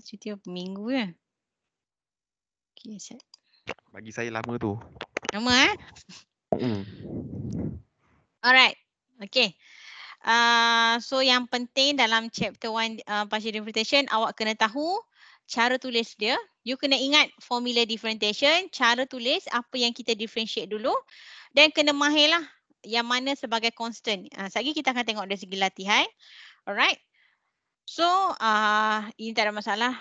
kan cuti apa minggu kan. Okey, set. Bagi saya lama tu. Lama eh? Hmm. Alright. okay. Uh, ah, so yang penting dalam chapter 1 uh, ah, partial differentiation awak kena tahu cara tulis dia. You kena ingat formula differentiation, cara tulis apa yang kita differentiate dulu dan kena mahirlah yang mana sebagai constant. Uh, ah, sekejap kita akan tengok dari segi latihan. Alright. So ah uh, ini tak ada masalah.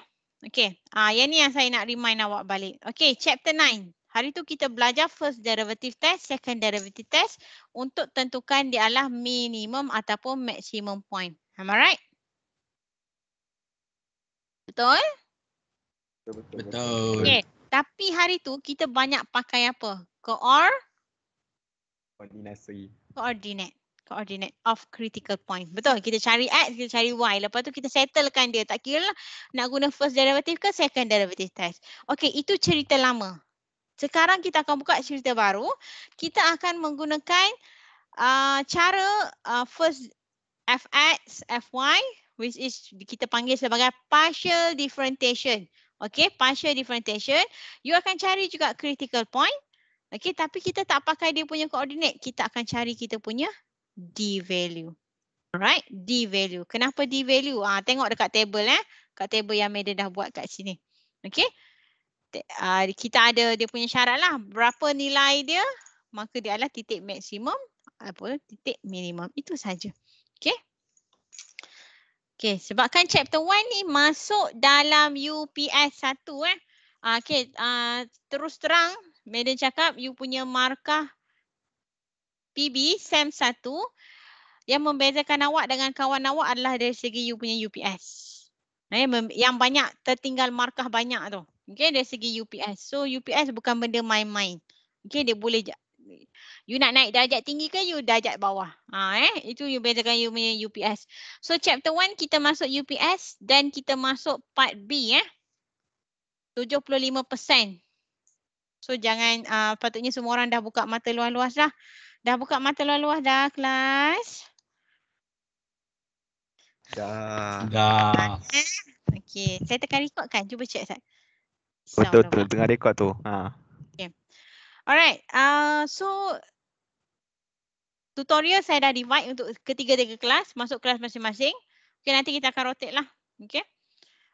Okay. Ah uh, yang ni yang saya nak remind awak balik. Okay chapter 9. Hari tu kita belajar first derivative test, second derivative test untuk tentukan dia adalah minimum ataupun maximum point. Am I right? Betul? Betul. Okay. Tapi hari tu kita banyak pakai apa? Koor? Koordinasi. Koordinat coordinate of critical point. Betul? Kita cari X, kita cari Y. Lepas tu kita settlekan dia. Tak kira lah nak guna first derivative ke second derivative test. Okey, itu cerita lama. Sekarang kita akan buka cerita baru. Kita akan menggunakan uh, cara uh, first Fx, Fy which is kita panggil sebagai partial differentiation. Okey, partial differentiation. You akan cari juga critical point. Okey, tapi kita tak pakai dia punya koordinat. Kita akan cari kita punya D value. Alright, D value. Kenapa D value? Ah, tengok dekat table eh. Kat table yang Madam dah buat kat sini. Okay. Uh, ah, kita ada dia punya syarat lah. Berapa nilai dia? Maka dia adalah titik maksimum. Apa? Titik minimum. Itu saja. Okay. Okay. Sebabkan chapter 1 ni masuk dalam UPS 1 eh. Ah, okay. Uh, ah, terus terang Madam cakap you punya markah PB, SEM 1 yang membezakan awak dengan kawan awak adalah dari segi you punya UPS. Yang banyak tertinggal markah banyak tu. Okay dari segi UPS. So UPS bukan benda main-main. Okay dia boleh You nak naik darjat tinggi ke you darjat bawah? Ha, eh? Itu you bezakan you punya UPS. So chapter 1 kita masuk UPS dan kita masuk part B eh. 75%. So jangan uh, patutnya semua orang dah buka mata luas-luas lah. -luas Dah buka mata luas-luas dah kelas? Dah. Dah. Eh, okey, saya tekan rekod kan? Cuba check Ustaz. Betul betul tengah rekod tu. Ha. Okey. Alright, uh, so tutorial saya dah divide untuk ketiga-tiga kelas, masuk kelas masing-masing. Okey, nanti kita akan rotate lah. Okey.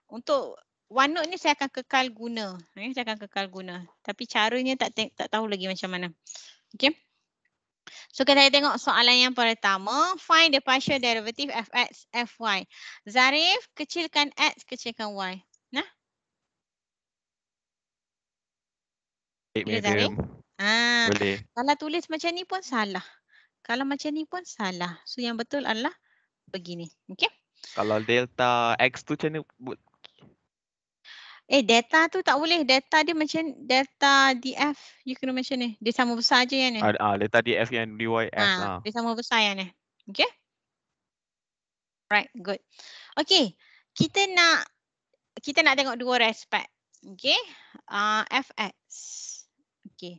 Untuk OneNote ni saya akan kekal guna. Eh, saya akan kekal guna. Tapi caranya tak tak tahu lagi macam mana. Okey. So kita tengok soalan yang pertama. Find the partial derivative x f y. Zarif, kecilkan x, kecilkan y. Nah. Ah, Boleh. Kalau tulis macam ni pun salah. Kalau macam ni pun salah. So yang betul adalah begini. Okay. Kalau delta x tu macam ni Eh data tu tak boleh. Data dia macam data DF. You kena macam ni. Dia sama besar je yang ni. Ah, uh, data DF yang DYF. Ha, uh. Ah. Dia sama besar yang ni. Okay. Right, good. Okay. Kita nak kita nak tengok dua respect. Okay. Uh, ah, FX. Okay.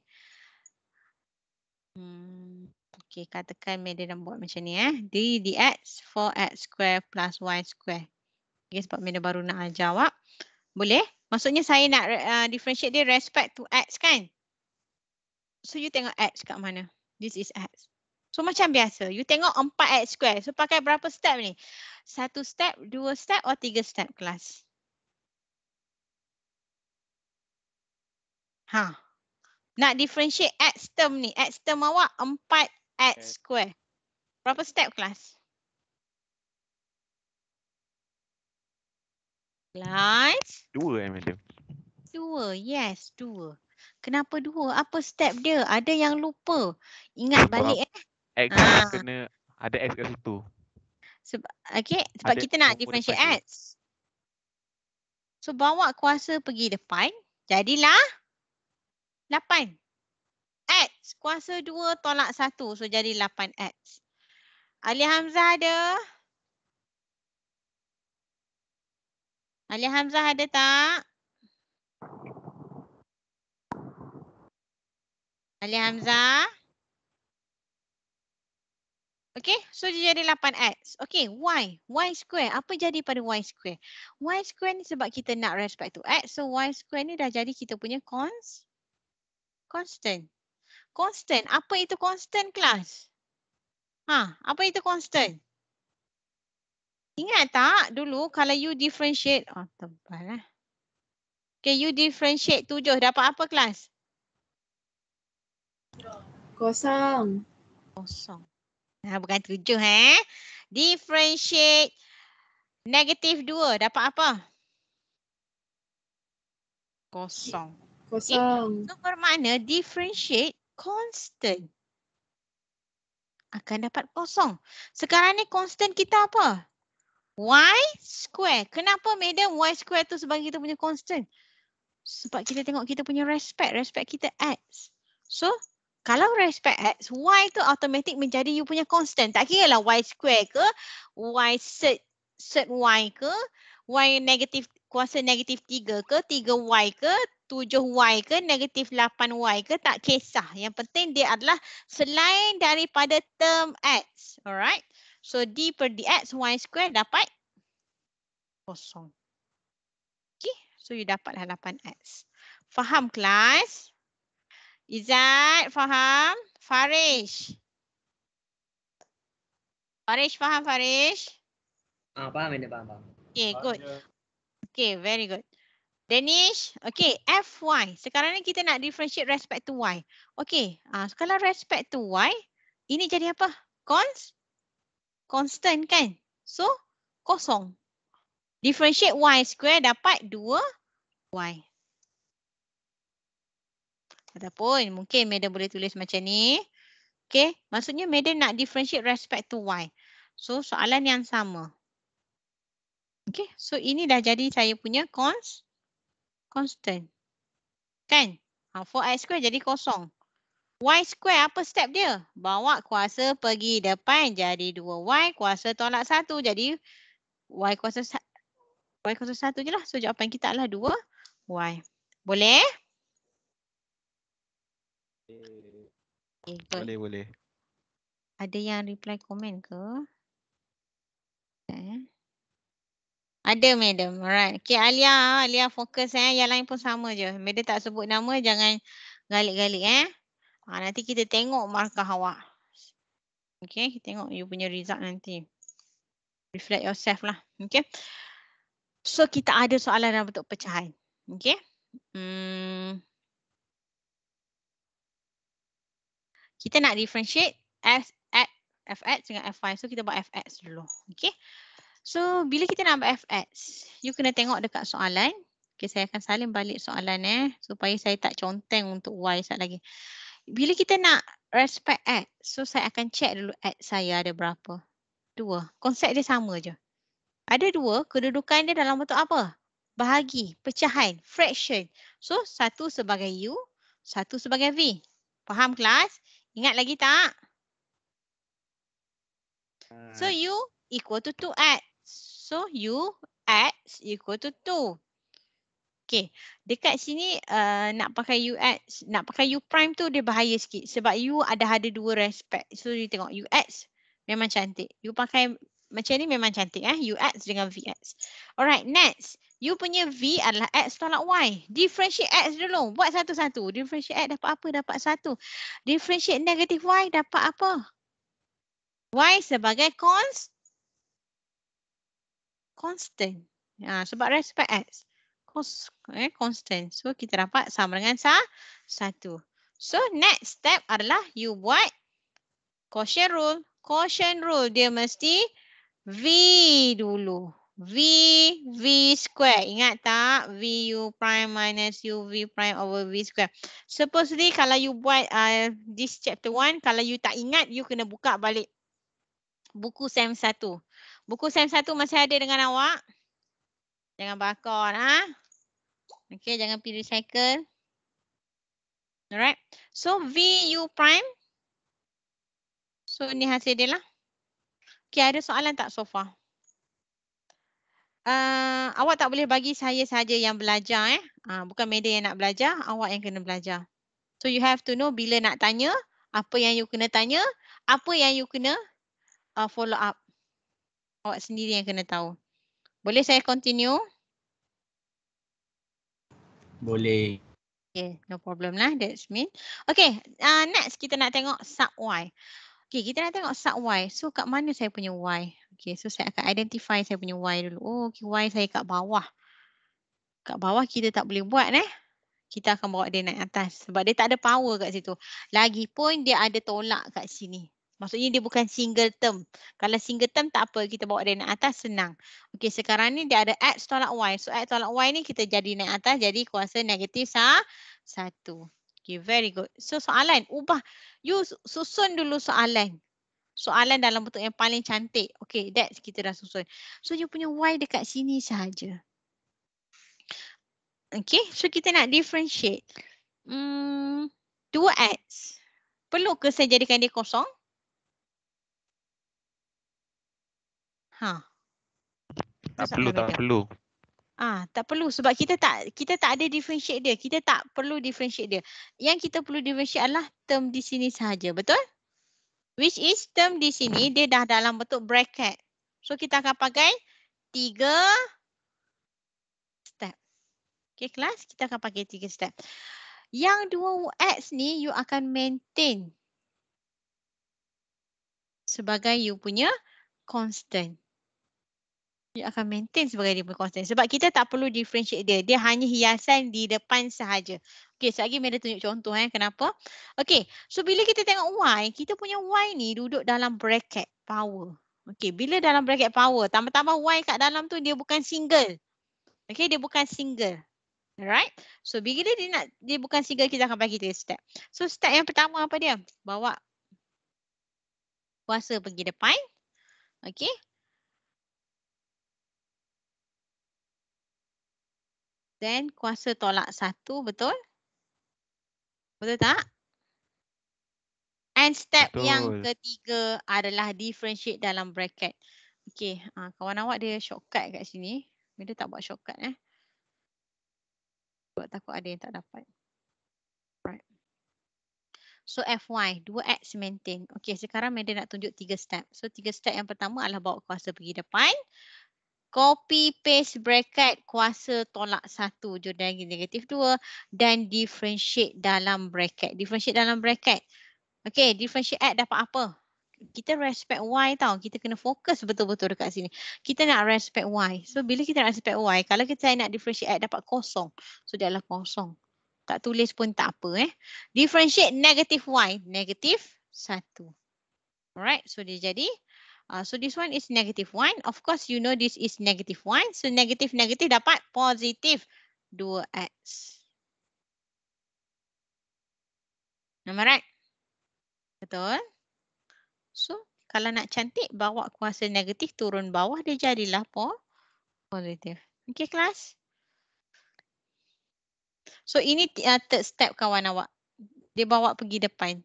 Hmm. Okay, katakan media dah buat macam ni eh. D, DX, 4X square plus Y square. Okay, sebab media baru nak jawab. Boleh? Maksudnya saya nak uh, differentiate dia respect to X kan? So you tengok X kat mana? This is X. So macam biasa, you tengok 4X square. So pakai berapa step ni? Satu step, dua step atau tiga step kelas? Ha. Nak differentiate X term ni. X term awak 4X square. Berapa step kelas? Lunch. Dua eh madam. Dua, yes, dua. Kenapa dua? Apa step dia? Ada yang lupa. Ingat sebab balik eh. X ha. kena ada X kat situ. Sebab, okay, sebab ada kita nak differentiate X. So bawa kuasa pergi depan. Jadilah 8. X kuasa dua tolak satu, So jadi 8X. Ali Hamzah ada. Ali Hamzah ada tak? Ali Hamzah. Okay, so dia jadi 8x. Okay, Why? Why square. Apa jadi pada why square? Why square ni sebab kita nak respect to x. So why square ni dah jadi kita punya cons. Constant. Constant. Apa itu constant kelas? Ha, apa itu constant? Ingat tak dulu kalau you differentiate. Oh tebal lah. Okay you differentiate tujuh dapat apa kelas? Kosong. Kosong. Nah, bukan tujuh eh. Differentiate negative dua dapat apa? Kosong. Kosong. Okay. So bermakna differentiate constant. Akan dapat kosong. Sekarang ni constant kita apa? Y square. Kenapa madam Y square tu sebab kita punya constant? Sebab kita tengok kita punya respect. Respect kita X. So kalau respect X, Y tu automatic menjadi you punya constant. Tak kira lah Y square ke, Y set, set Y ke, Y negatif kuasa negatif 3 ke, 3 Y ke, 7 Y ke, negatif 8 Y ke, tak kisah. Yang penting dia adalah selain daripada term X. Alright. So D per DX Y square dapat kosong. Okay. So you dapatlah 8X. Faham kelas? Izzat faham? Farish? Farish faham Farish? Ah, faham ini faham. faham. Okay faham good. Je. Okay very good. Danish, okay, FY. Sekarang ni kita nak differentiate respect to Y. Okay, uh, kalau respect to Y, ini jadi apa? Cons? constant kan. So kosong. Differentiate y square dapat 2y. Ataupun mungkin Madam boleh tulis macam ni. Okay. Maksudnya Madam nak differentiate respect to y. So soalan yang sama. Okay. So ini dah jadi saya punya cons constant. Kan? Ha, ah, x square jadi kosong. Y square apa step dia? Bawa kuasa pergi depan jadi 2Y. Kuasa tolak 1 jadi Y kuasa, y kuasa 1 je lah. So jawapan kita adalah 2Y. Boleh? Okay, boleh, boleh. Ada yang reply komen ke? Eh? Ada madam. Alright. Okay Alia. Alia fokus eh. Yang lain pun sama je. Madam tak sebut nama jangan galik-galik eh. Ha, nanti kita tengok markah awak. Okay, tengok you punya result nanti. Reflect yourself lah. Okay. So kita ada soalan dalam bentuk pecahan. Okay. Hmm. Kita nak differentiate F, F, Fx dengan Fy. So kita buat Fx dulu. Okay. So bila kita nak buat Fx, you kena tengok dekat soalan. Okay, saya akan salin balik soalan eh. Supaya saya tak conteng untuk Y saat lagi bila kita nak respect ad, so saya akan check dulu ad saya ada berapa. Dua. Konsep dia sama je. Ada dua, kedudukan dia dalam bentuk apa? Bahagi, pecahan, fraction. So, satu sebagai U, satu sebagai V. Faham kelas? Ingat lagi tak? So, hmm. U equal to 2X. So, U X equal to 2. Okay, dekat sini uh, nak pakai UX, nak pakai U prime tu dia bahaya sikit sebab U ada ada dua respect. So you tengok UX memang cantik. You pakai macam ni memang cantik eh, UX dengan VX. Alright, next. You punya V adalah X tolak Y. Differentiate X dulu. Buat satu-satu. Differentiate X dapat apa? Dapat satu. Differentiate negatif Y dapat apa? Y sebagai cons constant. Ha, sebab respect X eh, constant. So kita dapat sama dengan sa satu. So next step adalah you buat quotient rule. Quotient rule dia mesti V dulu. V, V square. Ingat tak? V U prime minus U V prime over V square. Supposedly kalau you buat uh, this chapter one, kalau you tak ingat, you kena buka balik buku SEM 1. Buku SEM 1 masih ada dengan awak? Jangan bakar. Ha? Okay, jangan pilih recycle. Alright. So VU prime. So ni hasil dia lah. Okay, ada soalan tak so far? Uh, awak tak boleh bagi saya saja yang belajar eh. Uh, bukan media yang nak belajar, awak yang kena belajar. So you have to know bila nak tanya, apa yang you kena tanya, apa yang you kena uh, follow up. Awak sendiri yang kena tahu. Boleh saya continue? Boleh. Okay, no problem lah. That's mean. Okay, uh, next kita nak tengok sub Y. Okay, kita nak tengok sub Y. So, kat mana saya punya Y? Okay, so saya akan identify saya punya Y dulu. Oh, okay, Y saya kat bawah. Kat bawah kita tak boleh buat eh. Kita akan bawa dia naik atas sebab dia tak ada power kat situ. Lagipun dia ada tolak kat sini. Maksudnya dia bukan single term. Kalau single term tak apa kita bawa dia naik atas senang. Okey sekarang ni dia ada X tolak Y. So X tolak Y ni kita jadi naik atas jadi kuasa negatif sah, satu. Okey very good. So soalan ubah. You susun dulu soalan. Soalan dalam bentuk yang paling cantik. Okey that kita dah susun. So you punya Y dekat sini sahaja. Okey so kita nak differentiate. Hmm, dua X. Perlu ke saya jadikan dia kosong? Ha. Tak perlu, tak perlu. Ah, ha, tak perlu sebab kita tak kita tak ada differentiate dia. Kita tak perlu differentiate dia. Yang kita perlu differentiate adalah term di sini sahaja, betul? Which is term di sini dia dah dalam bentuk bracket. So kita akan pakai tiga step. Okay kelas, kita akan pakai tiga step. Yang dua x ni you akan maintain sebagai you punya constant dia akan maintain sebagai dia punya constant sebab kita tak perlu differentiate dia dia hanya hiasan di depan sahaja Okay, sekejap lagi Mary tunjuk contoh eh, kenapa. Okay, so bila kita tengok Y, kita punya Y ni duduk dalam bracket power. Okay, bila dalam bracket power, tambah-tambah Y kat dalam tu dia bukan single. Okay, dia bukan single. Alright, so bila dia nak, dia bukan single, kita akan bagi dia step. So step yang pertama apa dia? Bawa kuasa pergi depan. Okay, Then kuasa tolak satu betul? Betul tak? And step betul. yang ketiga adalah differentiate dalam bracket. Okay ha, kawan awak dia shortcut kat sini. Dia tak buat shortcut eh. Sebab takut ada yang tak dapat. So FY, 2X maintain. Okay, sekarang Madden nak tunjuk tiga step. So tiga step yang pertama adalah bawa kuasa pergi depan copy paste bracket kuasa tolak satu jodoh lagi negatif dua dan differentiate dalam bracket. Differentiate dalam bracket. Okay differentiate at dapat apa? Kita respect Y tau. Kita kena fokus betul-betul dekat sini. Kita nak respect Y. So bila kita nak respect Y, kalau kita nak differentiate at dapat kosong. So dia adalah kosong. Tak tulis pun tak apa eh. Differentiate negative Y. Negative satu. Alright so dia jadi Uh, so this one is negative 1. Of course, you know this is negative 1. So negative negative dapat positif dua x Nama right? Betul? So kalau nak cantik, bawa kuasa negatif turun bawah, dia jadilah positif. Okay, kelas? So ini uh, third step kawan awak. Dia bawa pergi depan.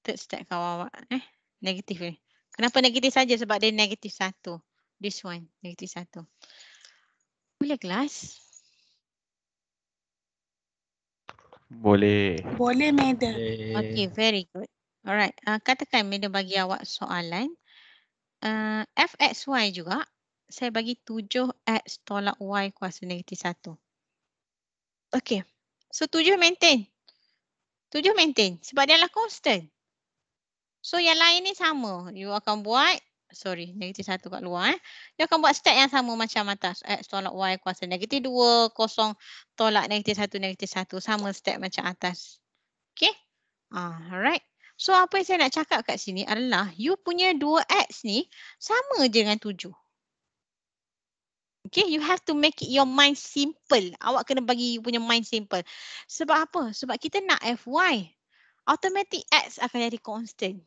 Third step kawan awak. Eh, negatif ni. Eh. Kenapa negatif saja? Sebab dia negatif satu. This one, negatif satu. Boleh kelas? Boleh. Boleh, madam. Okay, very good. Alright, uh, katakan madam bagi awak soalan. Uh, FXY juga, saya bagi 7X tolak Y kuasa negatif satu. Okay, so 7 maintain. 7 maintain sebab dia adalah constant. So yang lain ni sama. You akan buat, sorry, negatif satu kat luar. Eh. You akan buat step yang sama macam atas. X tolak Y kuasa negatif dua, kosong tolak negatif satu, negatif satu. Sama step macam atas. Okay. Alright. So apa yang saya nak cakap kat sini adalah you punya dua X ni sama je dengan tujuh. Okay, you have to make it your mind simple. Awak kena bagi you punya mind simple. Sebab apa? Sebab kita nak FY. Automatic X akan jadi constant.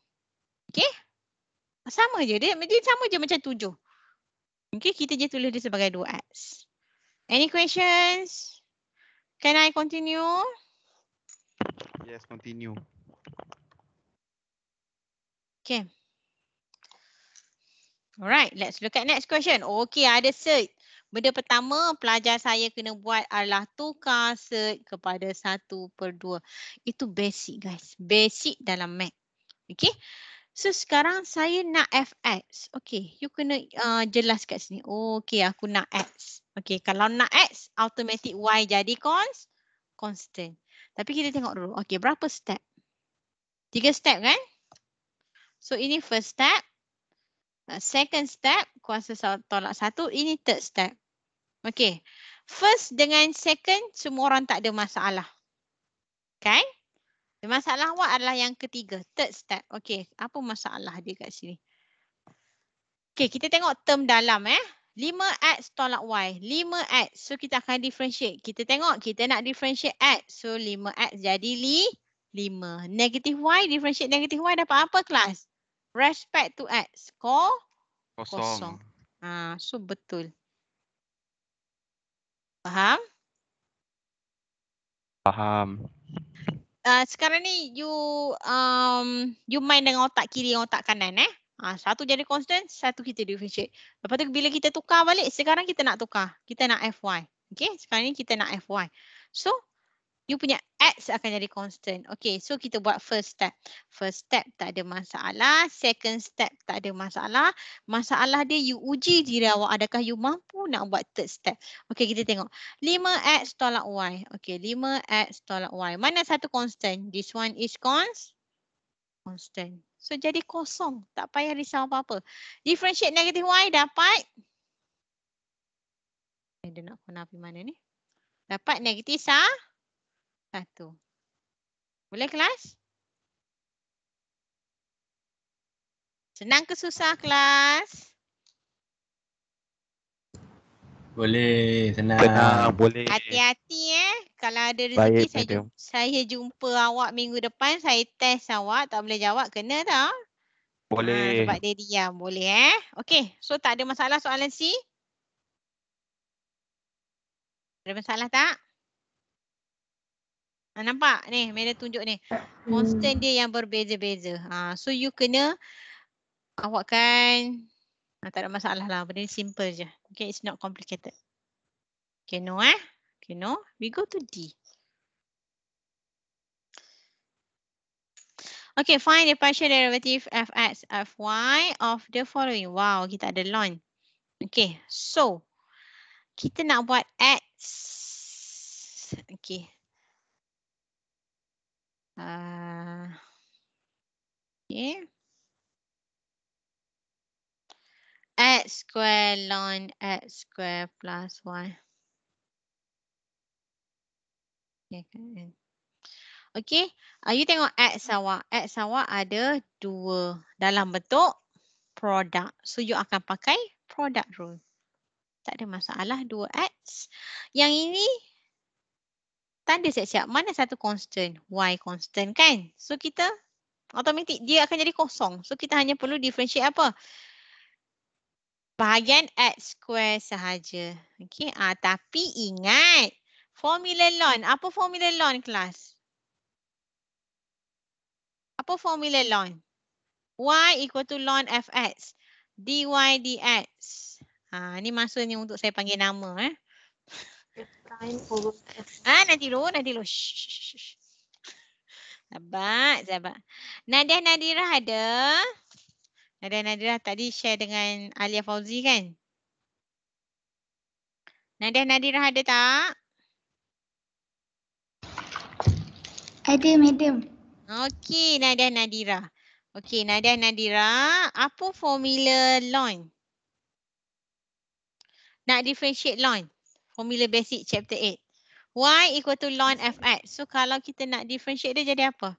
Okay, Sama je dia. Dia sama je macam tujuh. Okay, kita je tulis dia sebagai dua X. Any questions? Can I continue? Yes, continue. Okay. Alright, let's look at next question. Okay, ada cert. Benda pertama pelajar saya kena buat adalah tukar cert kepada satu per dua. Itu basic guys. Basic dalam math. Okay. So sekarang saya nak fx. Okay, you kena uh, jelas kat sini. Oh, okay, aku nak x. Okay, kalau nak x, automatic y jadi cons constant. Tapi kita tengok dulu. Okay, berapa step? Tiga step kan? So ini first step. Uh, second step, kuasa tolak satu. Ini third step. Okay. First dengan second, semua orang tak ada masalah. Okay. Masalah awak adalah yang ketiga. Third step. Okey. Apa masalah dia kat sini? Okey. Kita tengok term dalam eh. 5x tolak y. 5x. So kita akan differentiate. Kita tengok. Kita nak differentiate x. So 5x jadi li. 5. Negatif y. Differentiate negatif y dapat apa kelas? Respect to x. Score? Kosong. Ha, so betul. Faham? Faham. Ah, sekarang ni you um, you main dengan otak kiri dan otak kanan eh. Ha, satu jadi constant, satu kita differentiate. Lepas tu bila kita tukar balik, sekarang kita nak tukar. Kita nak FY. Okay, sekarang ni kita nak FY. So, you punya X akan jadi constant. Okay, so kita buat first step. First step tak ada masalah. Second step tak ada masalah. Masalah dia you uji diri awak adakah you mampu nak buat third step. Okay, kita tengok. 5X tolak Y. Okay, 5X tolak Y. Mana satu constant? This one is cons constant. So jadi kosong. Tak payah risau apa-apa. Differentiate negatif Y dapat. Dia nak kena mana ni. Dapat negatif sah satu. Boleh kelas? Senang ke susah kelas? Boleh, senang. senang boleh. Hati-hati eh. Kalau ada rezeki Baik, saya, jumpa, saya jumpa awak minggu depan, saya test awak. Tak boleh jawab, kena tau. Boleh. Ha, sebab dia diam. Boleh eh. Okay, so tak ada masalah soalan C? Ada masalah tak? Ha, nampak ni, Mary tunjuk ni. Konstan hmm. dia yang berbeza-beza. Ha, so you kena awakkan. Ha, tak ada masalah lah. Benda ni simple je. Okay, it's not complicated. Okay, no eh. Okay, no. We go to D. Okay, find the partial derivative fx fy of the following. Wow, kita ada ln. Okay, so kita nak buat x. Okay, Uh, yeah. X square line X square plus Y. Okay. Okay. Uh, you tengok X awak. X awak ada dua dalam bentuk product. So you akan pakai product rule. Tak ada masalah dua X. Yang ini tanda siap-siap mana satu constant y constant kan so kita automatik dia akan jadi kosong so kita hanya perlu differentiate apa bahagian x square sahaja okey ah tapi ingat formula ln apa formula ln kelas apa formula ln y equal to ln fx dy dx ah ni maksudnya untuk saya panggil nama eh Ah, nanti lo, nanti lo. Sabar, sabar. Nadia Nadira ada. Nadia Nadira tadi share dengan Alia Fauzi kan? Nadia Nadira ada tak? Ada, madam. Okey, Nadia Nadira. Okey, Nadia Nadira, apa formula loin? Nak differentiate loin? formula basic chapter 8. Y equal to ln x? So kalau kita nak differentiate dia jadi apa?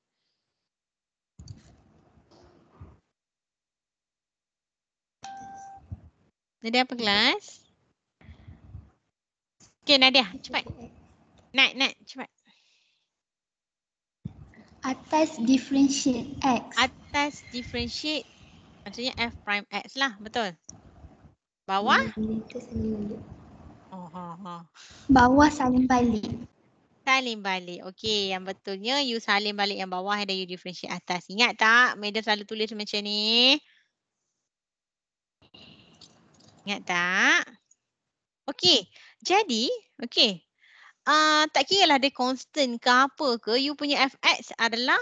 Nadia apa kelas? Okay Nadia cepat. Naik naik, cepat. Atas differentiate x. Atas differentiate maksudnya f prime x lah betul. Bawah? Bawah salin balik. Salin balik. Okey, yang betulnya you salin balik yang bawah dan you differentiate atas. Ingat tak? Medan selalu tulis macam ni. Ingat tak? Okey. Jadi, okey. Uh, tak kira lah dia constant ke apa ke, you punya fx adalah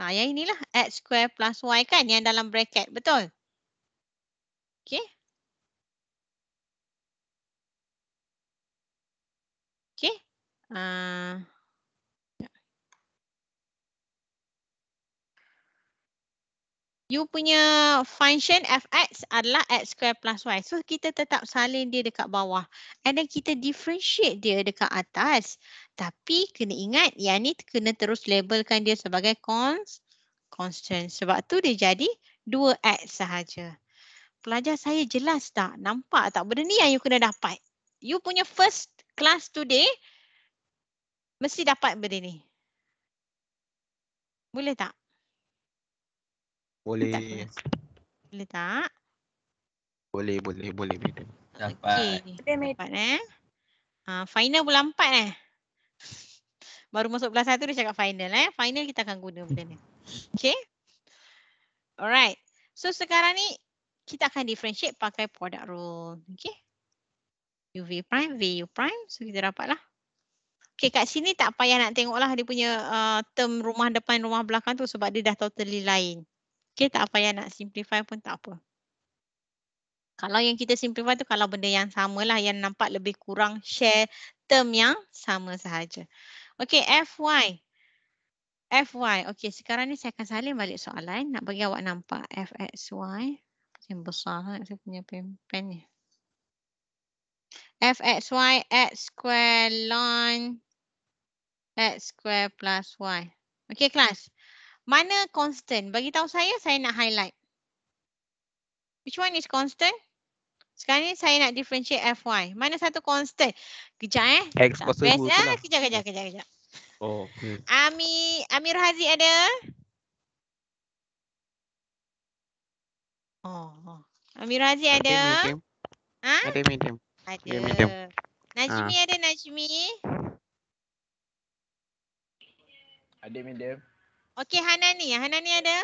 Nah, yang inilah x square plus y kan yang dalam bracket. Betul? Okay. Uh, you punya function fx adalah x square plus y. So kita tetap salin dia dekat bawah. And then kita differentiate dia dekat atas. Tapi kena ingat yang ni kena terus labelkan dia sebagai cons, constant. Sebab tu dia jadi 2x sahaja. Pelajar saya jelas tak? Nampak tak? Benda ni yang you kena dapat. You punya first class today mesti dapat benda ni. Boleh tak? Boleh. Tak boleh. boleh tak? Boleh, boleh, boleh. boleh. Dapat. Okay. Dapat eh. Ha, final bulan 4 eh. Baru masuk bulan 1 dia cakap final eh. Final kita akan guna benda ni. Okay. Alright. So sekarang ni kita akan differentiate pakai product rule. Okay. UV prime, VU prime. So kita dapatlah Okay kat sini tak payah nak tengok lah dia punya uh, term rumah depan rumah belakang tu sebab dia dah totally lain. Okay tak payah nak simplify pun tak apa. Kalau yang kita simplify tu kalau benda yang sama lah yang nampak lebih kurang share term yang sama sahaja. Okay FY. FY. Okay sekarang ni saya akan salin balik soalan. Nak bagi awak nampak FXY. Yang besar kan saya punya pen, pen ni. FXY X square line x square plus y. Okay kelas. Mana constant? Bagi tahu saya, saya nak highlight. Which one is constant? Sekarang ni saya nak differentiate fy. Mana satu constant? Kejap eh. X kuasa dua. Ah, kejap, kejap, kejap, kejap. Oh, okay. Ami, Amir Haziq ada? Oh, oh. Amir Haziq ada? Ada medium. Ha? Ada medium. Ada. Najmi ha. ada Najmi? Ada medium. Okey Hanani, Hanani ada?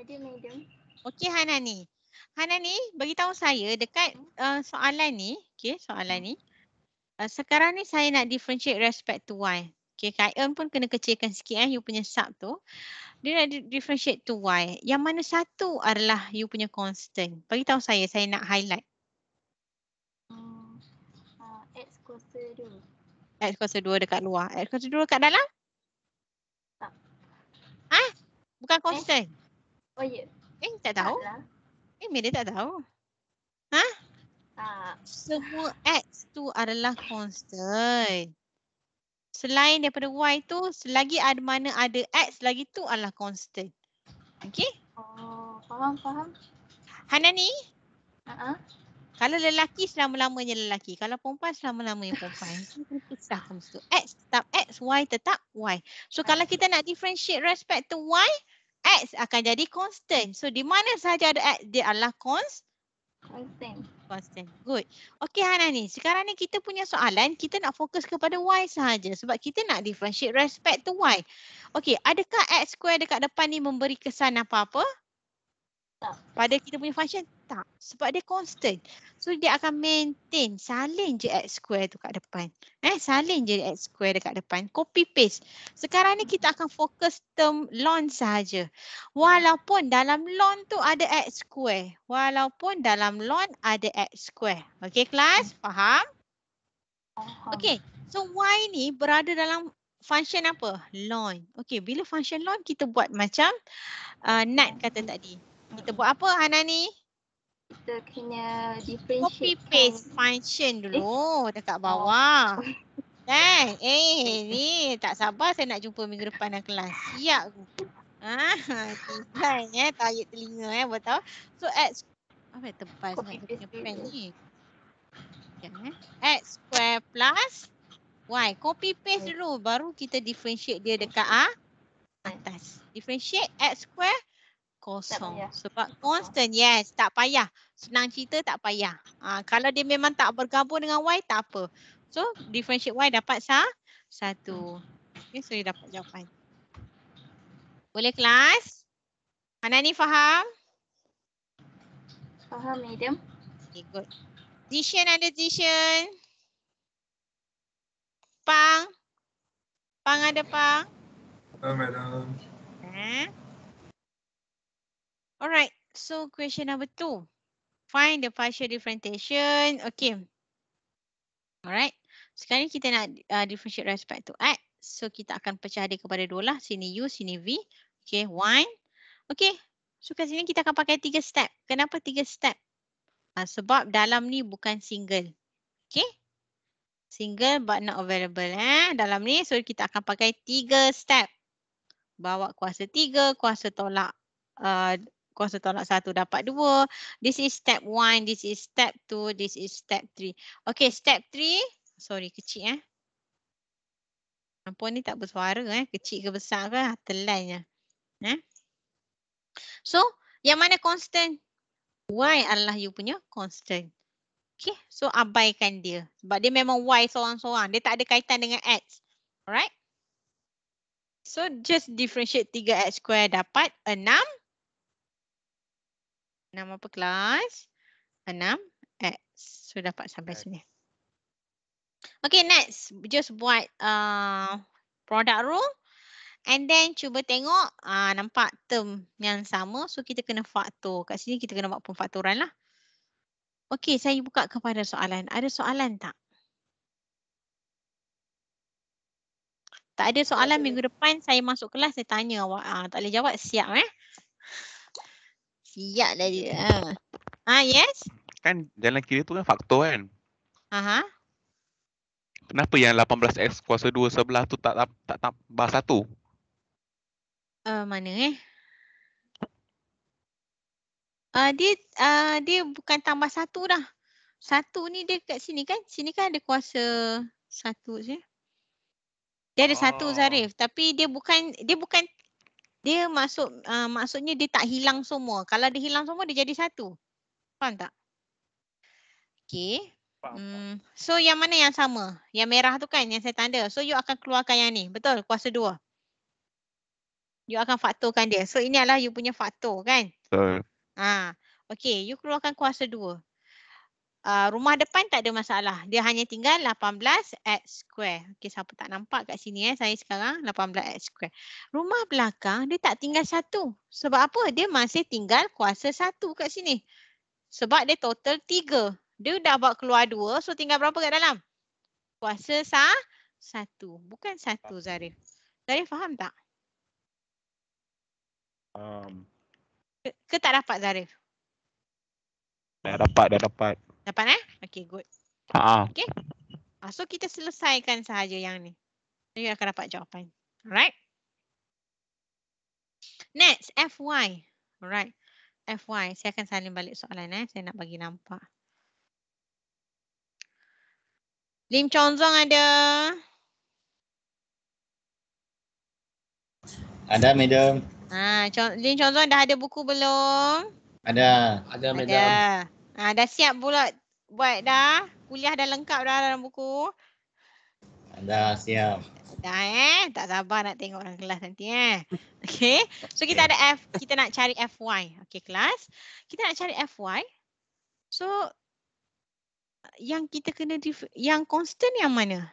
Ada medium. Okey Hanani. Hanani, bagi tahu saya dekat uh, soalan ni, okey soalan ni. Uh, sekarang ni saya nak differentiate respect to why. Okay, Kak pun kena kecilkan sikit eh, you punya sub tu. Dia nak differentiate to why. Yang mana satu adalah you punya constant. Bagi tahu saya, saya nak highlight. X kuasa 2 dekat luar. X kuasa 2 dekat dalam? Tak. Ah, Bukan constant? Eh. Oh, ya. Eh, tak tahu. Tak lah. eh, Mary tak tahu. Ha? Tak. Semua X tu adalah constant. Selain daripada Y tu, selagi ada mana ada X, lagi tu adalah constant. Okay? Oh, faham, faham. Hanani? Haa. Uh -uh. Kalau lelaki selama-lamanya lelaki. Kalau perempuan selama-lamanya perempuan. X tetap X, Y tetap Y. So kalau ah. kita nak differentiate respect to Y, X akan jadi constant. So di mana sahaja ada X, dia adalah constant. Constant. Good. Okay Hana ni, sekarang ni kita punya soalan, kita nak fokus kepada Y sahaja sebab kita nak differentiate respect to Y. Okay, adakah X square dekat depan ni memberi kesan apa-apa? Tak. Pada kita punya function? tak. Sebab dia constant. So dia akan maintain salin je x square tu kat depan. Eh salin je x square dekat depan. Copy paste. Sekarang ni kita akan fokus term ln saja. Walaupun dalam ln tu ada x square. Walaupun dalam ln ada x square. Okay kelas faham? Okay so y ni berada dalam function apa? Ln. Okay bila function ln kita buat macam uh, Nat kata tadi. Kita buat apa Hanani? ni? kita kena differentiate copy kan. paste function dulu eh. dekat oh. bawah eh eh ni tak sabar saya nak jumpa minggu depan dalam kelas siap aku ah ha, tebal eh tarik telinga eh buat tahu so x apa tebal sangat punya pen ni x kan, eh? square plus y copy paste dulu baru kita differentiate dia dekat a atas differentiate x square kosong. Sebab constant, yes. Tak payah. Senang cerita, tak payah. Ha, kalau dia memang tak bergabung dengan Y, tak apa. So, differentiate Y dapat sah? satu. Okay, so dia dapat jawapan. Boleh kelas? Mana ni faham? Faham, medium. Okay, good. decision ada decision Pang. Pang ada Pang. Hello, madam. Eh? Alright, so question number two. Find the partial differentiation. Okay. Alright, sekarang kita nak uh, differentiate respect to X. So kita akan pecah dia kepada dua lah. Sini U, sini V. Okay, one. Okay, so kat sini kita akan pakai tiga step. Kenapa tiga step? Uh, sebab dalam ni bukan single. Okay. Single but not available. Eh? Dalam ni, so kita akan pakai tiga step. Bawa kuasa tiga, kuasa tolak. Uh, equals to tolak satu dapat dua. This is step one, this is step two, this is step three. Okay, step three. Sorry, kecil eh. Nampak ni tak bersuara eh. Kecil ke besar ke, ah, telannya. Eh? So, yang mana constant? Y adalah you punya constant. Okay, so abaikan dia. Sebab dia memang Y seorang-seorang. Dia tak ada kaitan dengan X. Alright? So just differentiate 3x square dapat 6 Nama apa kelas? 6X. So dapat sampai okay. sini. Okay next. Just buat uh, product rule. And then cuba tengok uh, nampak term yang sama. So kita kena faktor. Kat sini kita kena buat pemfaktoran lah. Okay saya buka kepada soalan. Ada soalan tak? Tak ada soalan minggu depan saya masuk kelas saya tanya awak. Uh, tak boleh jawab siap eh. Siap dah dia. Ha. ha yes. Kan jalan kiri tu kan faktor kan. Aha. Kenapa yang 18x kuasa 2 sebelah tu tak tak tak, tak bar 1? Uh, mana eh? Uh, dia uh, dia bukan tambah satu dah. Satu ni dia kat sini kan? Sini kan ada kuasa satu je. Dia ada oh. satu Zarif. Tapi dia bukan dia bukan dia masuk uh, maksudnya dia tak hilang semua. Kalau dia hilang semua dia jadi satu. Faham tak? Okay. Hmm. So yang mana yang sama? Yang merah tu kan yang saya tanda. So you akan keluarkan yang ni. Betul? Kuasa dua. You akan faktorkan dia. So ini adalah you punya faktor kan? Betul. Ha. Okey, you keluarkan kuasa dua. Ah, rumah depan tak ada masalah. Dia hanya tinggal 18x square. Okey siapa tak nampak kat sini eh saya sekarang 18x square. Rumah belakang dia tak tinggal satu. Sebab apa? Dia masih tinggal kuasa satu kat sini. Sebab dia total tiga. Dia dah buat keluar dua. So tinggal berapa kat dalam? Kuasa sah satu. Bukan satu Zarif. Zarif faham tak? Um, ke, ke tak dapat Zarif? Dah dapat, dah dapat. Dapat eh? Okay, good. Ha. Okay. Ha, ah, so kita selesaikan sahaja yang ni. You akan dapat jawapan. Alright. Next, FY. Alright. FY. Saya akan salin balik soalan eh. Saya nak bagi nampak. Lim Chong Zong ada. Ada, madam. Ah, Lim Chong Zong dah ada buku belum? Ada. Ada, madam. Ada. Ha, dah siap pula buat dah. Kuliah dah lengkap dah dalam buku. Dah siap. Dah eh. Tak sabar nak tengok orang kelas nanti eh. Okay. So kita ada F. Kita nak cari FY. Okay kelas. Kita nak cari FY. So yang kita kena yang constant yang mana?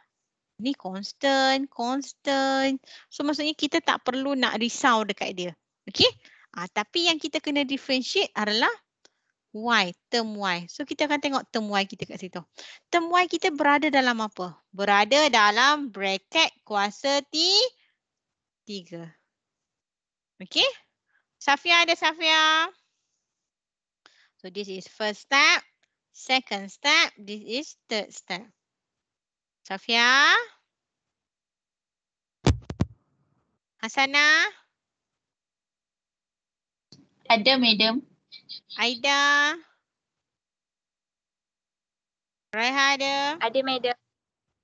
Ni constant, constant. So maksudnya kita tak perlu nak risau dekat dia. Okay. Ah, ha, tapi yang kita kena differentiate adalah Y, term Y. So kita akan tengok term Y kita kat situ. Term Y kita berada dalam apa? Berada dalam bracket kuasa T3. Okay. Safia ada Safia. So this is first step. Second step. This is third step. Safia. Hasanah. Ada madam. Aida. Raiha ada? Ada madam.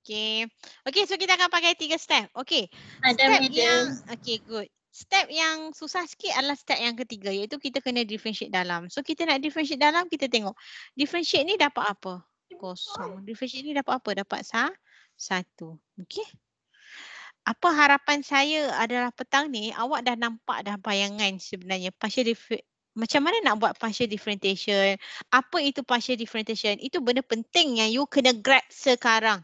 Okay. Okay so kita akan pakai tiga step. Okay. Ada step madam. Yang, okay good. Step yang susah sikit adalah step yang ketiga iaitu kita kena differentiate dalam. So kita nak differentiate dalam kita tengok. Differentiate ni dapat apa? Kosong. Differentiate ni dapat apa? Dapat sah satu. Okay. Apa harapan saya adalah petang ni awak dah nampak dah bayangan sebenarnya. Pasal macam mana nak buat partial differentiation apa itu partial differentiation itu benda penting yang you kena grab sekarang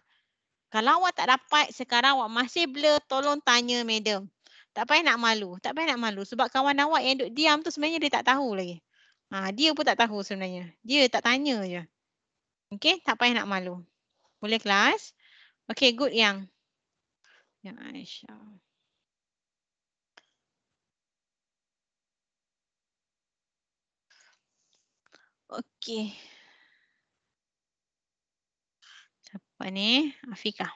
kalau awak tak dapat sekarang awak masih blur tolong tanya madam tak payah nak malu tak payah nak malu sebab kawan awak yang duduk diam tu sebenarnya dia tak tahu lagi ha, dia pun tak tahu sebenarnya dia tak tanya je okey tak payah nak malu boleh kelas okey good yang ya insyaallah Okey. Siapa ni? Afika.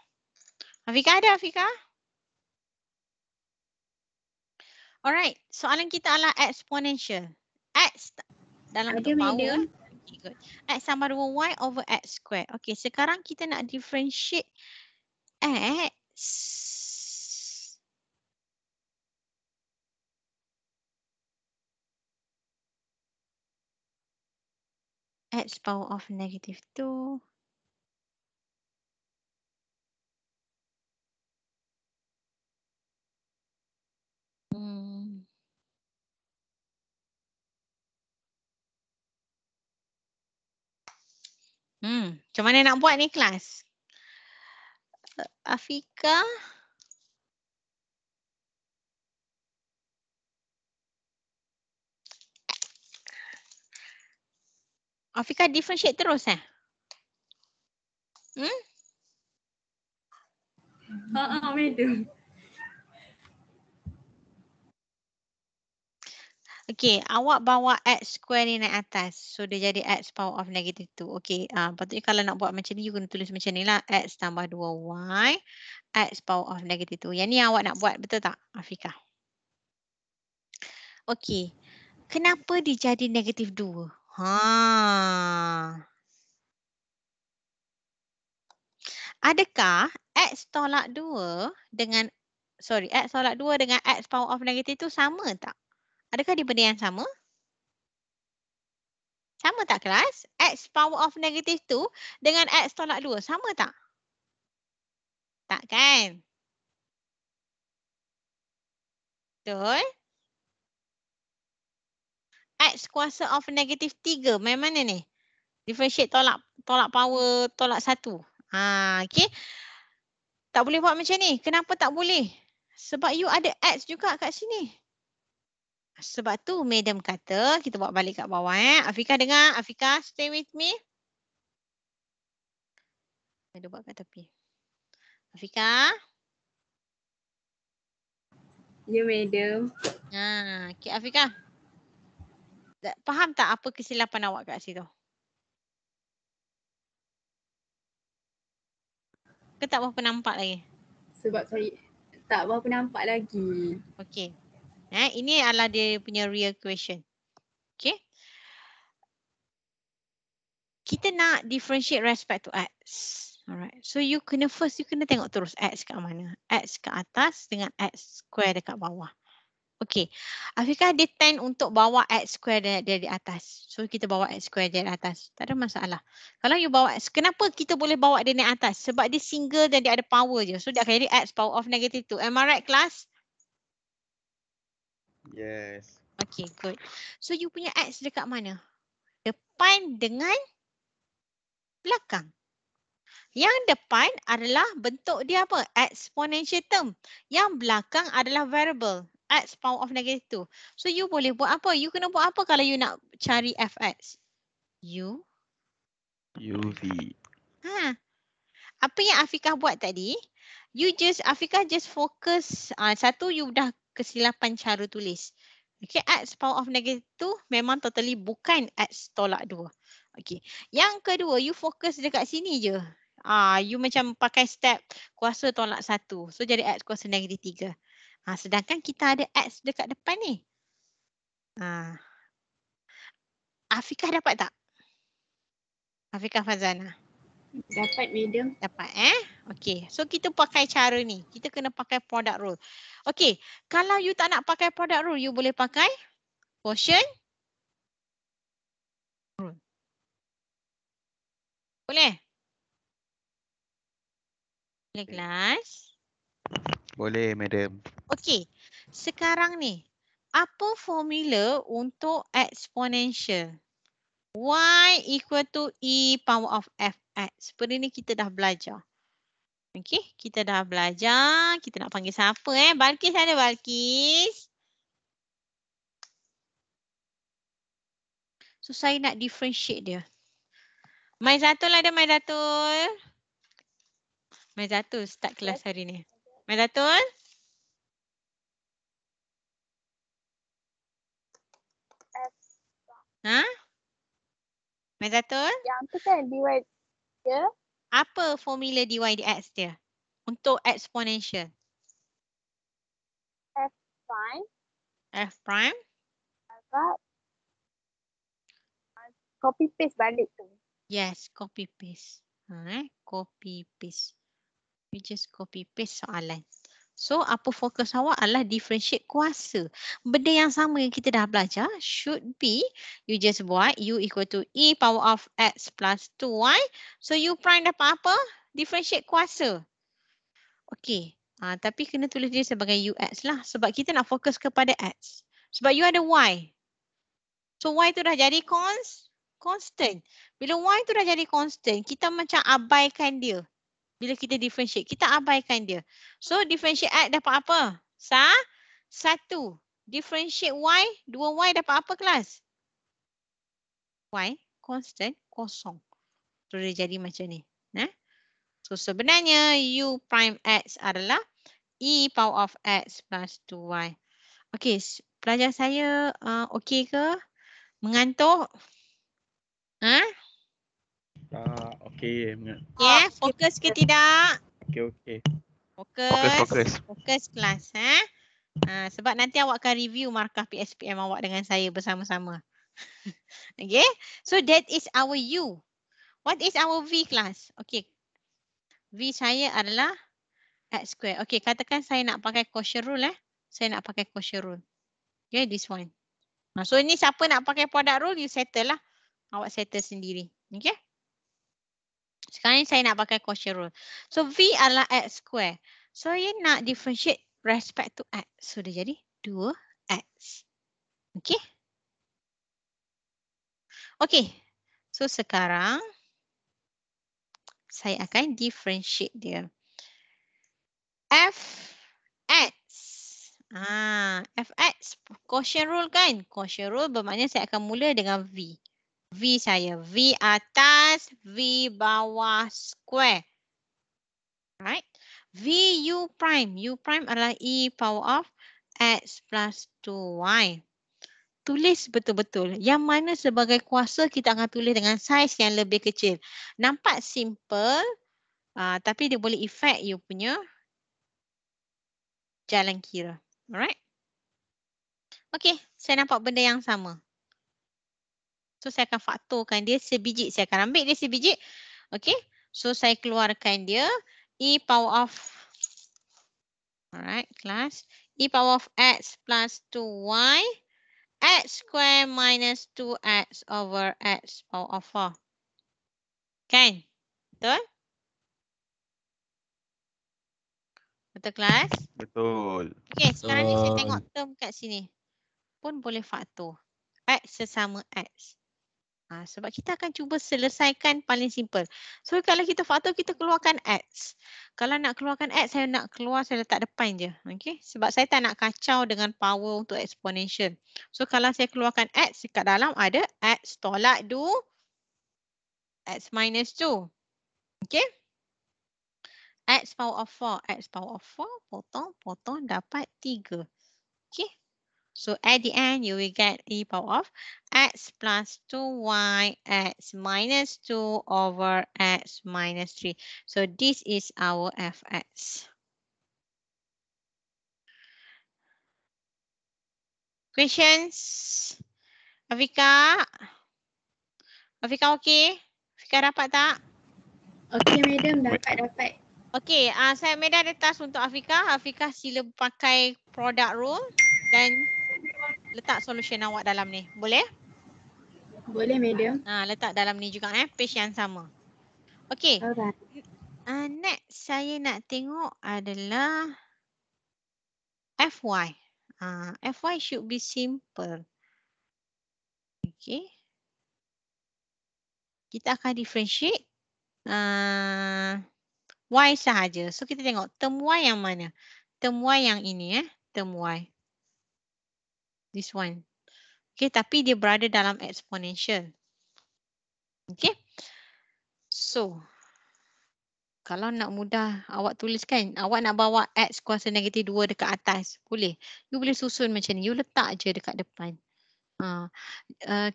Afika ada Afika? Alright, soalan kita adalah exponential. X dalam ada power. Ada Okay, x sama dengan y over x square. Okay, sekarang kita nak differentiate x x power of negative 2 hmm. hmm, macam mana nak buat ni kelas? Afika? Afika differentiate terus eh? Hmm? Ha ah, uh -uh, madam. Okay, awak bawa x square ni naik atas. So dia jadi x power of negative 2. Okay, uh, patutnya kalau nak buat macam ni, you kena tulis macam ni lah. x tambah 2y, x power of negative 2. Yang ni awak nak buat betul tak, Afika? Okay, kenapa dia jadi negative 2? Ha. Adakah x tolak 2 dengan sorry x tolak 2 dengan x power of negative itu sama tak? Adakah dia benda yang sama? Sama tak kelas? x power of negative itu dengan x tolak 2 sama tak? Tak kan? Betul? X kuasa of negatif 3 main mana ni? Differentiate tolak tolak power tolak 1. Ha, okay. Tak boleh buat macam ni. Kenapa tak boleh? Sebab you ada X juga kat sini. Sebab tu madam kata, kita buat balik kat bawah eh. Afika dengar. Afika stay with me. Ada buat kat tepi. Afika. Ya, yeah, madam. Ha, okay, Afika faham tak apa kesilapan awak kat situ? Ke tak berapa nampak lagi? Sebab saya tak berapa nampak lagi. Okey. Nah, eh, ini adalah dia punya real question. Okey. Kita nak differentiate respect to X. Alright. So you kena first, you kena tengok terus X kat mana. X kat atas dengan X square dekat bawah. Okey. Afiqah ada tan untuk bawa x square dari, dari atas. So kita bawa x square dari atas. Tak ada masalah. Kalau you bawa x, kenapa kita boleh bawa dia naik atas? Sebab dia single dan dia ada power je. So dia akan jadi x power of negative 2. Am I right class? Yes. Okey, good. So you punya x dekat mana? Depan dengan belakang. Yang depan adalah bentuk dia apa? Exponential term. Yang belakang adalah variable fx power of negative 2. So you boleh buat apa? You kena buat apa kalau you nak cari fx? U. UV. Ha. Apa yang Afiqah buat tadi? You just, Afiqah just focus Uh, satu, you dah kesilapan cara tulis. Okay, x power of negative 2 memang totally bukan x tolak 2. Okay. Yang kedua, you fokus dekat sini je. Ah, uh, You macam pakai step kuasa tolak 1. So, jadi x kuasa negative 3. Ha, sedangkan kita ada X dekat depan ni. Ha. Afiqah dapat tak? Afiqah Fazana. Dapat medium. Dapat eh. Okay. So kita pakai cara ni. Kita kena pakai product rule. Okay. Kalau you tak nak pakai product rule, you boleh pakai quotient rule. Boleh? Boleh kelas? Boleh. Boleh, Madam. Okey. Sekarang ni, apa formula untuk exponential? Y equal to E power of f x Seperti ni kita dah belajar. Okey, kita dah belajar. Kita nak panggil siapa eh? Balkis ada Balkis. So, saya nak differentiate dia. Mai Zatul ada Mai Zatul? Mai Zatul start kelas hari ni. Ya, Malatul? Ha? Malatul? Yang tu kan dy dia. Apa formula dy dx dia? Untuk exponential. F prime. F prime. Copy paste balik tu. Yes, copy paste. Ha, Copy paste. We just copy paste soalan. So apa fokus awak adalah differentiate kuasa. Benda yang sama yang kita dah belajar should be you just buat u equal to e power of x plus 2y. So u prime dapat apa? Differentiate kuasa. Okay. Ha, ah, tapi kena tulis dia sebagai u x lah. Sebab kita nak fokus kepada x. Sebab you ada y. So y tu dah jadi cons constant. Bila y tu dah jadi constant, kita macam abaikan dia bila kita differentiate. Kita abaikan dia. So differentiate x dapat apa? Sa satu. Differentiate y, dua y dapat apa kelas? Y constant kosong. So dia jadi macam ni. Nah. So sebenarnya u prime x adalah e power of x plus 2y. Okay, pelajar saya uh, okey ke? Mengantuk? Ha? Huh? Tak, ah, okey. Okey, yeah, fokus ke tidak? Okey, okey. Fokus, fokus. Fokus kelas, eh. Uh, sebab nanti awak akan review markah PSPM awak dengan saya bersama-sama. Okay? so that is our U. What is our V kelas? Okay. V saya adalah X square. Okay, katakan saya nak pakai kosher rule, eh. Saya nak pakai kosher rule. Okay, this one. Ah, so ini siapa nak pakai product rule, you settle lah. Awak settle sendiri. Okay. Sekarang saya nak pakai quotient rule. So V adalah X square. So you nak differentiate respect to X. So dia jadi 2X. Okay. Okay. So sekarang saya akan differentiate dia. F x. Ah, Fx. Quotient rule kan? Quotient rule bermakna saya akan mula dengan V. V saya. V atas, V bawah, square. Right? V U prime. U prime adalah E power of X plus 2Y. Tulis betul-betul. Yang mana sebagai kuasa kita akan tulis dengan saiz yang lebih kecil. Nampak simple. Uh, tapi dia boleh efek you punya jalan kira. Alright? Okay. Saya nampak benda yang sama. So saya akan faktorkan dia sebiji. Saya akan ambil dia sebiji. Okay. So saya keluarkan dia. E power of. Alright. Class. E power of x plus 2y. X square minus 2x over x power of 4. Kan? Betul? Betul kelas? Betul. Okay sekarang Betul. ni saya tengok term kat sini. Pun boleh faktor. X sesama X. Ha, sebab kita akan cuba selesaikan paling simple. So kalau kita faktor kita keluarkan X. Kalau nak keluarkan X saya nak keluar saya letak depan je. Okay. Sebab saya tak nak kacau dengan power untuk exponential. So kalau saya keluarkan X dekat dalam ada X tolak 2. X minus 2. Okay. X power of 4. X power of 4 potong potong dapat 3. Okay. So at the end, you will get e power of x plus 2y, x minus 2 over x minus 3. So this is our fx. Questions? Afika? Afika okay? Afika dapat tak? Okay madam, dapat dapat. Okay, uh, saya ada task untuk Afika. Afika sila pakai product rule dan letak solution awak dalam ni. Boleh? Boleh medium. Ha, letak dalam ni juga eh. Page yang sama. Okay. Alright. Uh, next saya nak tengok adalah FY. Uh, ah, FY should be simple. Okay. Kita akan differentiate. Uh, y sahaja. So kita tengok term Y yang mana. Term Y yang ini eh. Term Y this one. Okay, tapi dia berada dalam exponential. Okay. So, kalau nak mudah awak tuliskan. awak nak bawa X kuasa negatif 2 dekat atas, boleh. You boleh susun macam ni, you letak je dekat depan. Uh,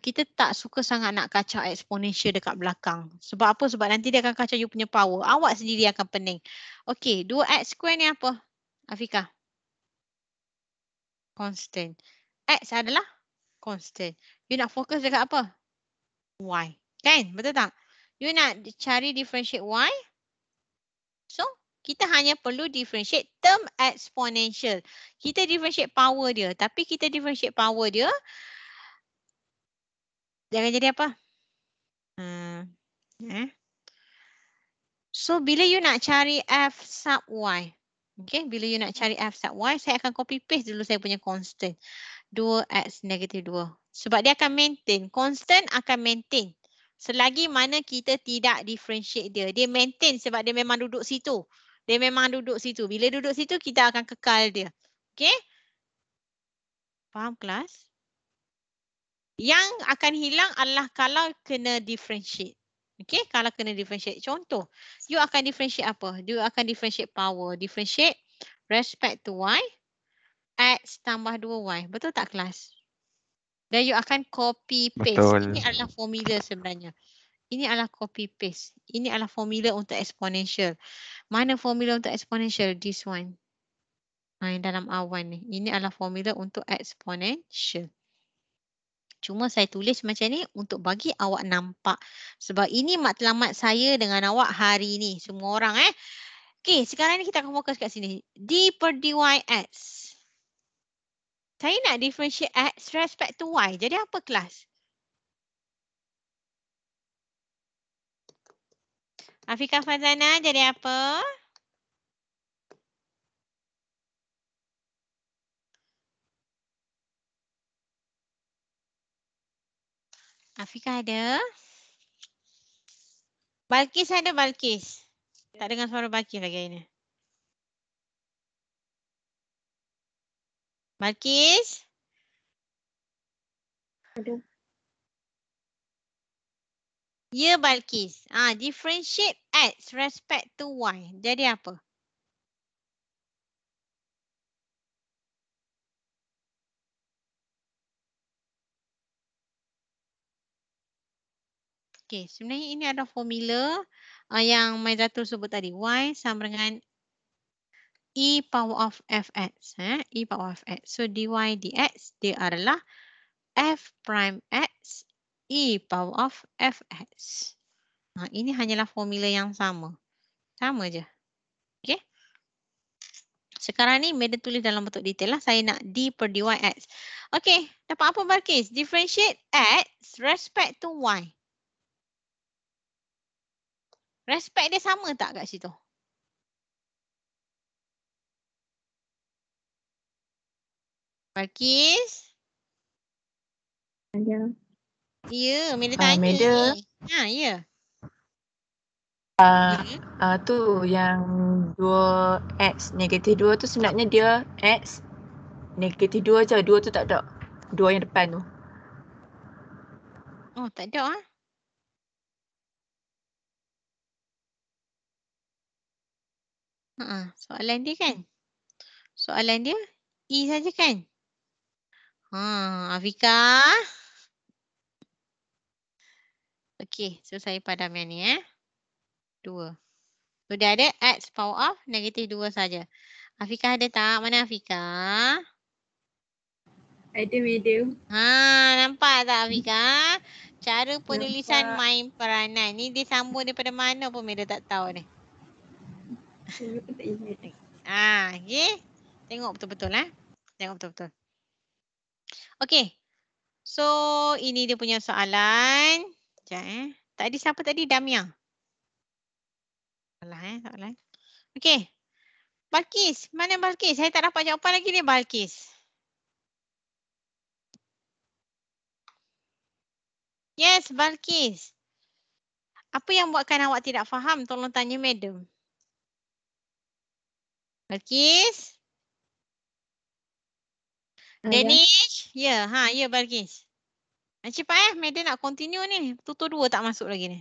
kita tak suka sangat nak kacau exponential dekat belakang. Sebab apa? Sebab nanti dia akan kacau you punya power. Awak sendiri akan pening. Okay, 2X square ni apa? Afika. Constant. X adalah constant. You nak fokus dekat apa? Y. Kan? Betul tak? You nak cari differentiate Y. So, kita hanya perlu differentiate term exponential. Kita differentiate power dia. Tapi kita differentiate power dia. Jangan jadi apa? Hmm. Eh? So, bila you nak cari F sub Y. Okay, bila you nak cari F sub Y, saya akan copy paste dulu saya punya constant. 2x negatif 2. Sebab dia akan maintain. Constant akan maintain. Selagi mana kita tidak differentiate dia. Dia maintain sebab dia memang duduk situ. Dia memang duduk situ. Bila duduk situ kita akan kekal dia. Okay. Faham kelas? Yang akan hilang adalah kalau kena differentiate. Okay, kalau kena differentiate. Contoh, you akan differentiate apa? You akan differentiate power. Differentiate respect to Y. X tambah 2Y. Betul tak kelas? Dan you akan copy paste. Betul. Ini adalah formula sebenarnya. Ini adalah copy paste. Ini adalah formula untuk exponential. Mana formula untuk exponential? This one. Ha, yang dalam awan ni. Ini adalah formula untuk exponential. Cuma saya tulis macam ni untuk bagi awak nampak. Sebab ini matlamat saya dengan awak hari ni. Semua orang eh. Okay sekarang ni kita akan fokus kat sini. D per dy x. Saya nak differentiate X respect to Y. Jadi apa kelas? Afika Fazana jadi apa? Afika ada? Balkis ada Balkis. Tak dengar suara Balkis lagi ini. Markis? Aduh. Ya, Balkis. Ha, ah, differentiate X respect to Y. Jadi apa? Okay, sebenarnya ini ada formula uh, yang Maizatul sebut tadi. Y sama dengan e power of fx. Eh? E power of x. So dy dx dia adalah f prime x e power of fx. Ha, ini hanyalah formula yang sama. Sama je. Okay. Sekarang ni Meda tulis dalam bentuk detail lah. Saya nak d per dy x. Okay. Dapat apa Barkis? Differentiate x respect to y. Respect dia sama tak kat situ? Parkis? ada Ya, Mila ya, ah, tanya uh, Meda. ni. Ha, ya. Uh, uh, tu yang dua x negatif dua tu sebenarnya dia x negatif dua je. dua tu tak ada. dua yang depan tu. Oh tak ada ah. Ha? ha. soalan dia kan? Soalan dia E saja kan? Ha. Ha, hmm, Afika. Okey, so saya padam yang ni eh. 2. So dia ada x power of negatif dua saja. Afika ada tak? Mana Afika? Ada video. Ha, nampak tak Afika? Cara penulisan nampak. main peranan ni dia sambung daripada mana pun media tak tahu ni. Ah, okey. Tengok betul-betul lah. Tengok betul-betul. Okay. So ini dia punya soalan. Sekejap eh. Tadi siapa tadi? Damia. Alah eh soalan. Okay. Balkis. Mana Balkis? Saya tak dapat jawapan lagi ni Balkis. Yes Balkis. Apa yang buatkan awak tidak faham? Tolong tanya madam. Balkis. Balkis. Danish. Ya, yeah, ha, ya yeah, Balkis. Encik eh, Medan nak continue ni. Tutur dua tak masuk lagi ni.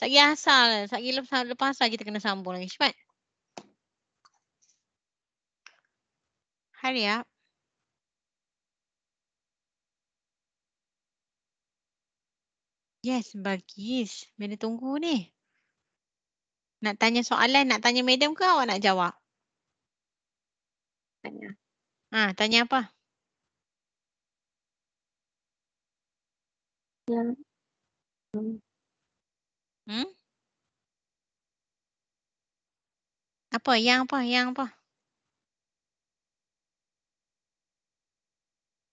Sagi asal, sagi lepas, lepas asal kita kena sambung lagi. Cepat. Hari up. Ya. Yes, bagus. Medan tunggu ni. Nak tanya soalan, nak tanya Medan ke awak nak jawab? Tanya. Ah, tanya apa? Hmm? Apa? Yang apa? Yang apa?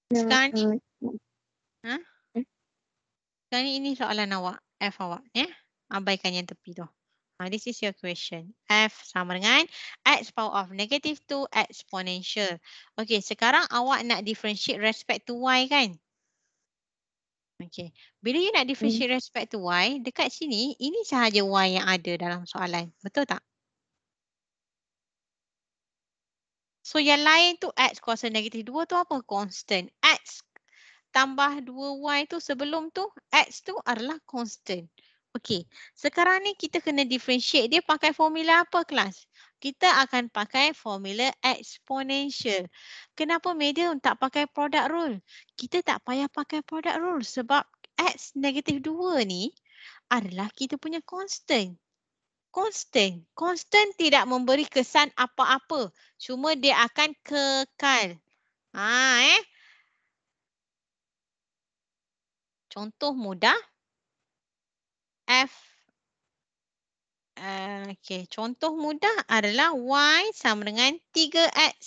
Sekarang ni? Ha? Sekarang ni ini soalan awak. F awak. Ya? Abaikan yang tepi tu. Uh, this is your question. F sama dengan x power of negative 2 exponential. Okay, sekarang awak nak differentiate respect to y kan? Okay, bila you nak differentiate hmm. respect to y, dekat sini, ini sahaja y yang ada dalam soalan. Betul tak? So yang lain tu x kuasa negatif 2 tu apa? Constant. X tambah 2y tu sebelum tu, x tu adalah constant. Okey, sekarang ni kita kena differentiate dia pakai formula apa kelas? Kita akan pakai formula exponential. Kenapa medium tak pakai product rule? Kita tak payah pakai product rule sebab x negatif 2 ni adalah kita punya constant. Constant. Constant tidak memberi kesan apa-apa. Cuma dia akan kekal. Ha, eh? Contoh mudah. F. Uh, ah, okay, contoh mudah adalah Y sama dengan 3X.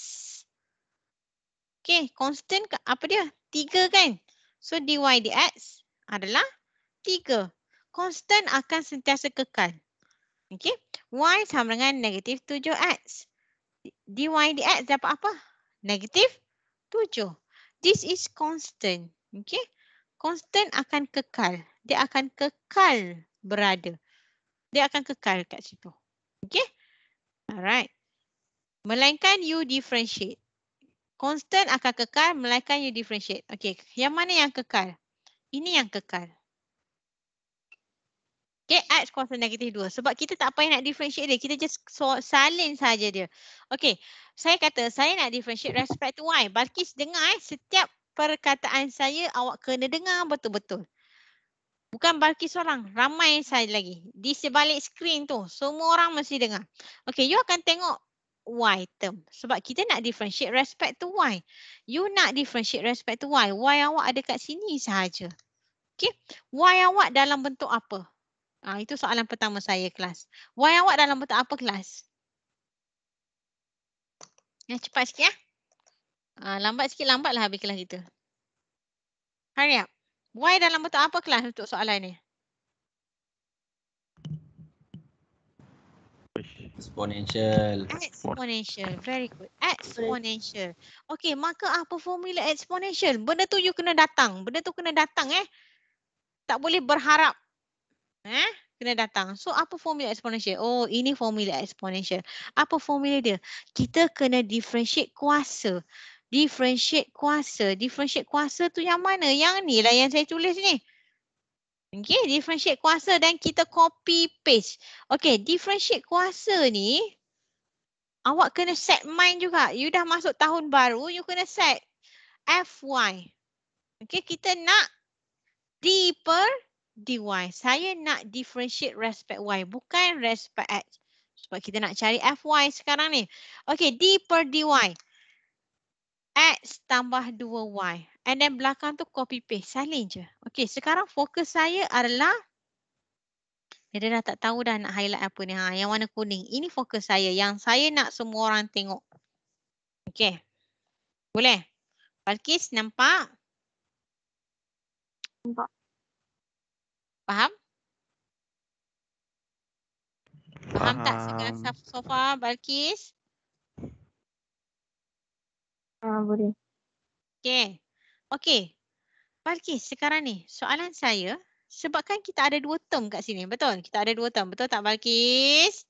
Okay, constant ke, apa dia? 3 kan? So, dy dx adalah 3. Constant akan sentiasa kekal. Okay, y sama dengan negatif 7x. dy dx dapat apa? Negatif 7. This is constant. Okay, constant akan kekal. Dia akan kekal berada. Dia akan kekal kat situ. Okay. Alright. Melainkan you differentiate. Constant akan kekal melainkan you differentiate. Okay. Yang mana yang kekal? Ini yang kekal. Okay. X kuasa negatif 2. Sebab kita tak payah nak differentiate dia. Kita just salin saja dia. Okay. Saya kata saya nak differentiate respect to Y. Balkis dengar eh. Setiap perkataan saya awak kena dengar betul-betul. Bukan Balkis seorang, ramai saya lagi. Di sebalik skrin tu, semua orang mesti dengar. Okay, you akan tengok why term. Sebab kita nak differentiate respect to why. You nak differentiate respect to why? Why awak ada kat sini sahaja. Okay. why awak dalam bentuk apa? Ah Itu soalan pertama saya kelas. Why awak dalam bentuk apa kelas? Ya, cepat sikit ya. Ah, lambat sikit, lambatlah habis kelas kita. Hurry up. Y dalam bentuk apa kelas untuk soalan ni? Exponential. Exponential. Very good. Exponential. Okay, maka apa formula exponential? Benda tu you kena datang. Benda tu kena datang eh. Tak boleh berharap. Eh? Kena datang. So apa formula exponential? Oh ini formula exponential. Apa formula dia? Kita kena differentiate kuasa differentiate kuasa. Differentiate kuasa tu yang mana? Yang ni lah yang saya tulis ni. Okay, differentiate kuasa dan kita copy paste. Okay, differentiate kuasa ni awak kena set mind juga. You dah masuk tahun baru, you kena set FY. Okay, kita nak D per DY. Saya nak differentiate respect Y, bukan respect X. Sebab kita nak cari FY sekarang ni. Okay, D per DY. X tambah 2Y. And then belakang tu copy paste. Salin je. Okay sekarang fokus saya adalah. Ya, dia dah tak tahu dah nak highlight apa ni. Ha, yang warna kuning. Ini fokus saya. Yang saya nak semua orang tengok. Okay. Boleh? Balkis nampak? Nampak. Faham? Faham, Faham. tak? So far Balkis? Ah boleh. Okey. Okey. Balkis sekarang ni soalan saya sebabkan kita ada dua term kat sini betul? Kita ada dua term betul tak Balkis?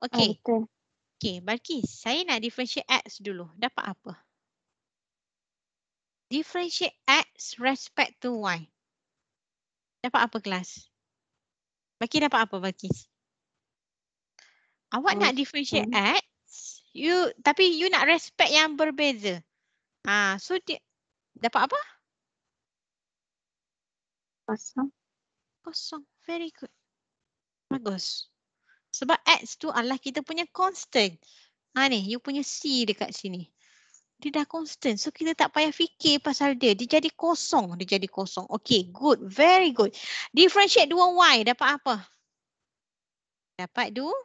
Okey. Ah, Okey Balkis saya nak differentiate x dulu dapat apa? Differentiate x respect to y. Dapat apa kelas? Balkis dapat apa Balkis? Awak oh, nak differentiate okay. x You tapi you nak respect yang berbeza. Ha, so di, dapat apa? Kosong. Kosong. Very good. Bagus. Sebab X tu adalah kita punya constant. Ha ni, you punya C dekat sini. Dia dah constant. So kita tak payah fikir pasal dia. Dia jadi kosong. Dia jadi kosong. Okay, good. Very good. Differentiate dua Y dapat apa? Dapat dua.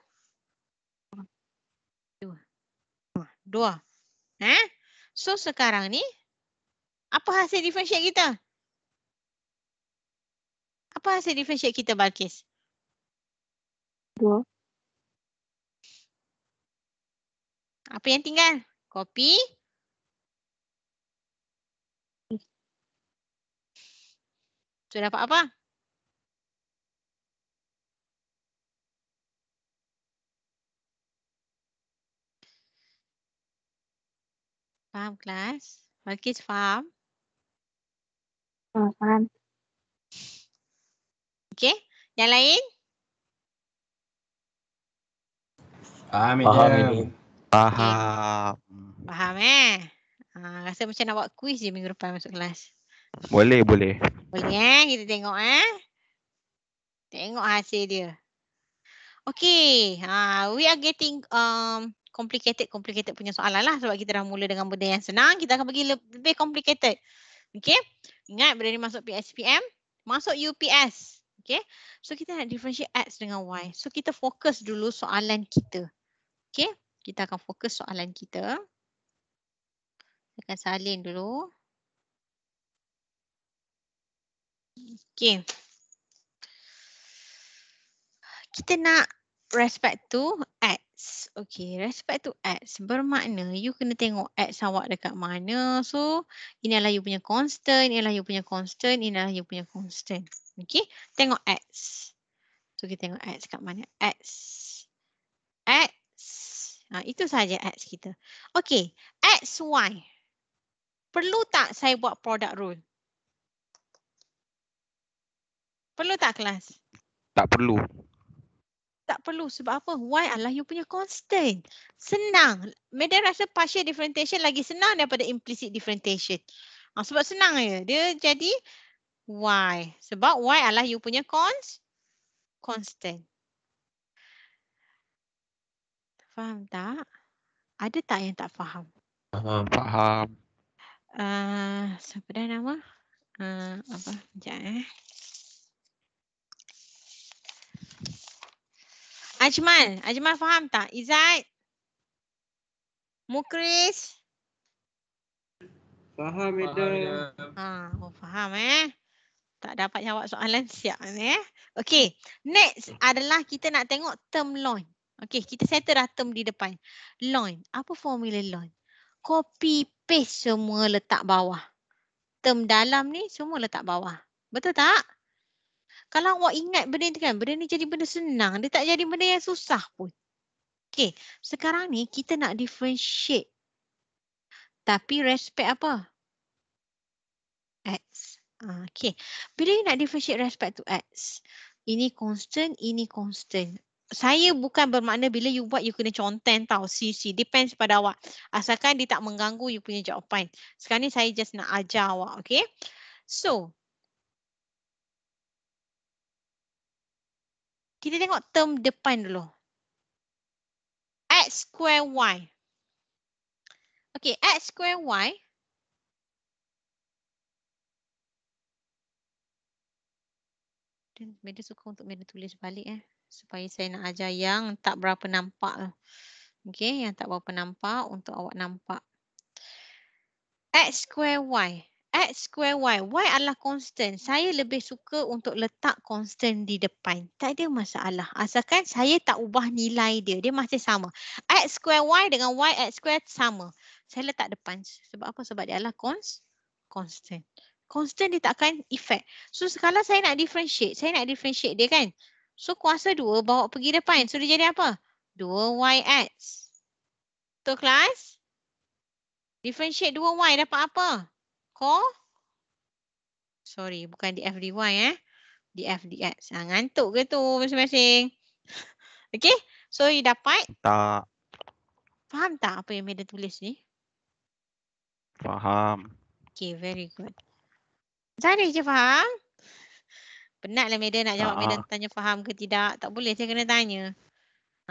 Dua. Ha? So sekarang ni apa hasil differentiate kita? Apa hasil differentiate kita Balkis? Dua. Apa yang tinggal? Copy. So dapat apa? 2. Faham kelas? Malkis farm. Farm. Okay, Okey. Yang lain? Faham. Faham. Faham. Faham eh? Ha, rasa macam nak buat kuis je minggu depan masuk kelas. Boleh, boleh. Boleh eh? Kita tengok eh? Tengok hasil dia. Okay. Ha, ah, we are getting um, complicated complicated punya soalan lah sebab kita dah mula dengan benda yang senang kita akan pergi lebih complicated. Okay. Ingat bila ni masuk PSPM, masuk UPS. Okay. So kita nak differentiate X dengan Y. So kita fokus dulu soalan kita. Okay. Kita akan fokus soalan kita. Kita akan salin dulu. Okay. Kita nak respect to X ads. Okay, respect to ads bermakna you kena tengok ads awak dekat mana. So, inilah you punya constant, inilah you punya constant, inilah you punya constant. Okay, tengok ads. So, kita tengok ads dekat mana. Ads. Ads. Ha, itu saja ads kita. Okay, ads why? Perlu tak saya buat product rule? Perlu tak kelas? Tak perlu tak perlu sebab apa Why Allah you punya constant senang medan rasa partial differentiation lagi senang daripada implicit differentiation ha, sebab senang ya dia jadi why sebab why Allah you punya cons constant faham tak ada tak yang tak faham faham faham uh, siapa dah nama uh, apa sekejap eh Ajmal, Ajmal faham tak? Izzat? Mukris? Faham, Edan. Ha, oh, faham eh. Tak dapat jawab soalan siap eh. Okay, next adalah kita nak tengok term loan. Okay, kita settle dah term di depan. Loan, apa formula loan? Copy paste semua letak bawah. Term dalam ni semua letak bawah. Betul tak? Kalau awak ingat benda ni kan, benda ni jadi benda senang. Dia tak jadi benda yang susah pun. Okay, sekarang ni kita nak differentiate. Tapi respect apa? X. Ah, okay, bila you nak differentiate respect to X, ini constant, ini constant. Saya bukan bermakna bila you buat you kena conten tau CC. Depends pada awak. Asalkan dia tak mengganggu you punya jawapan. Sekarang ni saya just nak ajar awak. Okay. So, Kita tengok term depan dulu. X square Y. Okay, X square Y. Mereka suka untuk mereka tulis balik. Eh. Supaya saya nak ajar yang tak berapa nampak. Okay, yang tak berapa nampak untuk awak nampak. X square Y. X square Y. Y adalah constant. Saya lebih suka untuk letak constant di depan. Tak ada masalah. Asalkan saya tak ubah nilai dia. Dia masih sama. X square Y dengan Y X square sama. Saya letak depan. Sebab apa? Sebab dia adalah cons constant. Constant dia takkan effect. So kalau saya nak differentiate. Saya nak differentiate dia kan. So kuasa 2 bawa pergi depan. So dia jadi apa? 2Y X. Betul kelas? Differentiate 2Y dapat apa? core. Sorry, bukan di DFDY eh. DFDX. Ha, ah, ngantuk ke tu masing-masing? Okay. So, you dapat? Tak. Faham tak apa yang Medan tulis ni? Faham. Okay, very good. Zahri je faham. Penatlah Medan nak jawab Medan ah. tanya faham ke tidak. Tak boleh, saya kena tanya.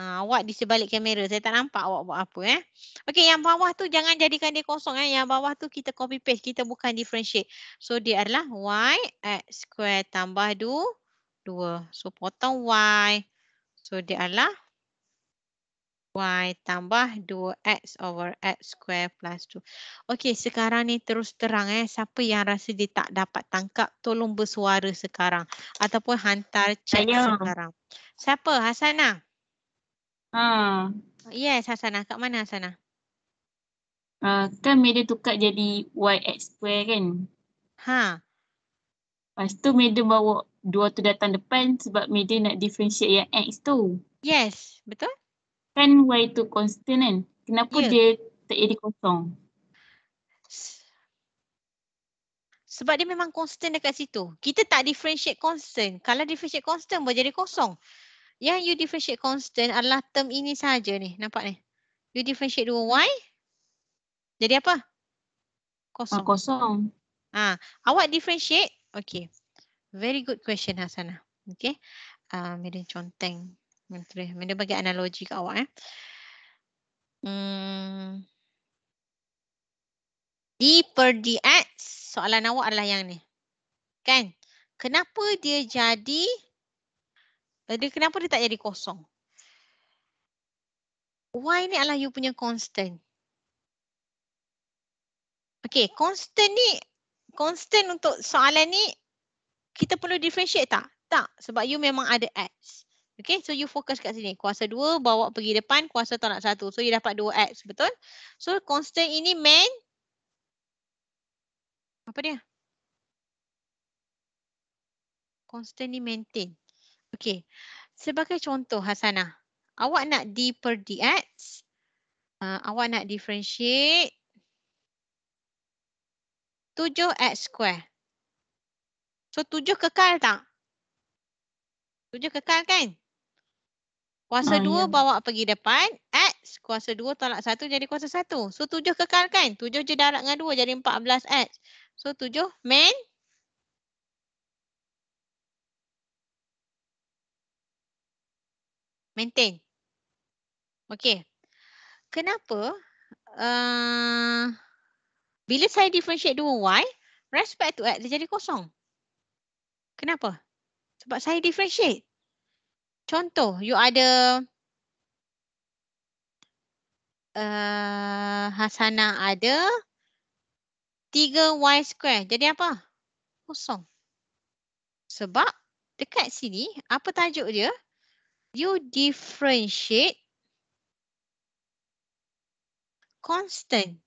Ha, awak di sebalik kamera. Saya tak nampak awak buat apa. Eh? Okey, yang bawah tu jangan jadikan dia kosong. Eh? Yang bawah tu kita copy paste. Kita bukan differentiate. So, dia adalah y x square tambah 2. So, potong y. So, dia adalah y tambah 2x over x square plus 2. Okey, sekarang ni terus terang. eh Siapa yang rasa dia tak dapat tangkap, tolong bersuara sekarang. Ataupun hantar chat Ayo. sekarang. Siapa? Hasanah? Ha. Oh, yes Hasanah. Kat mana Hasanah? Uh, kan media tukar jadi YX square kan? Ha. Lepas tu media bawa dua tu datang depan sebab media nak differentiate yang X tu. Yes. Betul? Kan Y tu constant kan? Kenapa yeah. dia tak jadi kosong? Sebab dia memang constant dekat situ. Kita tak differentiate constant. Kalau differentiate constant boleh jadi kosong yang you differentiate constant adalah term ini saja ni. Nampak ni? You differentiate dua y. Jadi apa? Kosong. Ah, kosong. Ah, awak differentiate. Okay. Very good question hasana. Okay. Uh, ah, Medan conteng. Menteri. Medan bagi analogi ke awak. Eh. Hmm. D per dx. Soalan awak adalah yang ni. Kan? Kenapa dia jadi Eh, dia kenapa dia tak jadi kosong? Y ni adalah you punya constant. Okay, constant ni, constant untuk soalan ni, kita perlu differentiate tak? Tak, sebab you memang ada X. Okay, so you fokus kat sini. Kuasa 2 bawa pergi depan, kuasa tolak 1. So you dapat 2 X, betul? So constant ini main, apa dia? Constant ni maintain. Okey. Sebagai contoh Hasanah, awak nak di per dx, uh, awak nak differentiate 7x square. So 7 kekal tak? 7 kekal kan? Kuasa 2 ah, ya. bawa pergi depan, x kuasa 2 tolak 1 jadi kuasa 1. So 7 kekal kan? 7 je darat dengan 2 jadi 14x. So 7 main maintain. Okey. Kenapa? Uh, bila saya differentiate dua y, respect to x dia jadi kosong. Kenapa? Sebab saya differentiate. Contoh, you ada uh, Hasana ada 3y square. Jadi apa? Kosong. Sebab dekat sini, apa tajuk dia? you differentiate constant.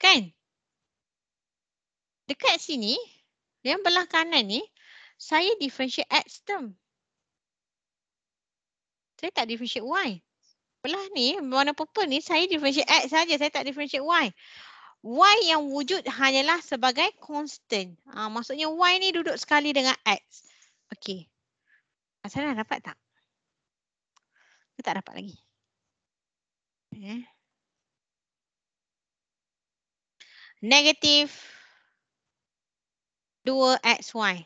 Kan? Dekat sini, yang belah kanan ni, saya differentiate X term. Saya tak differentiate Y. Belah ni, warna purple ni, saya differentiate X saja, Saya tak differentiate Y. Y yang wujud hanyalah sebagai constant. Ha, maksudnya Y ni duduk sekali dengan X. Okay. Macam mana dapat tak? Ke tak dapat lagi? Eh. Negatif 2xy.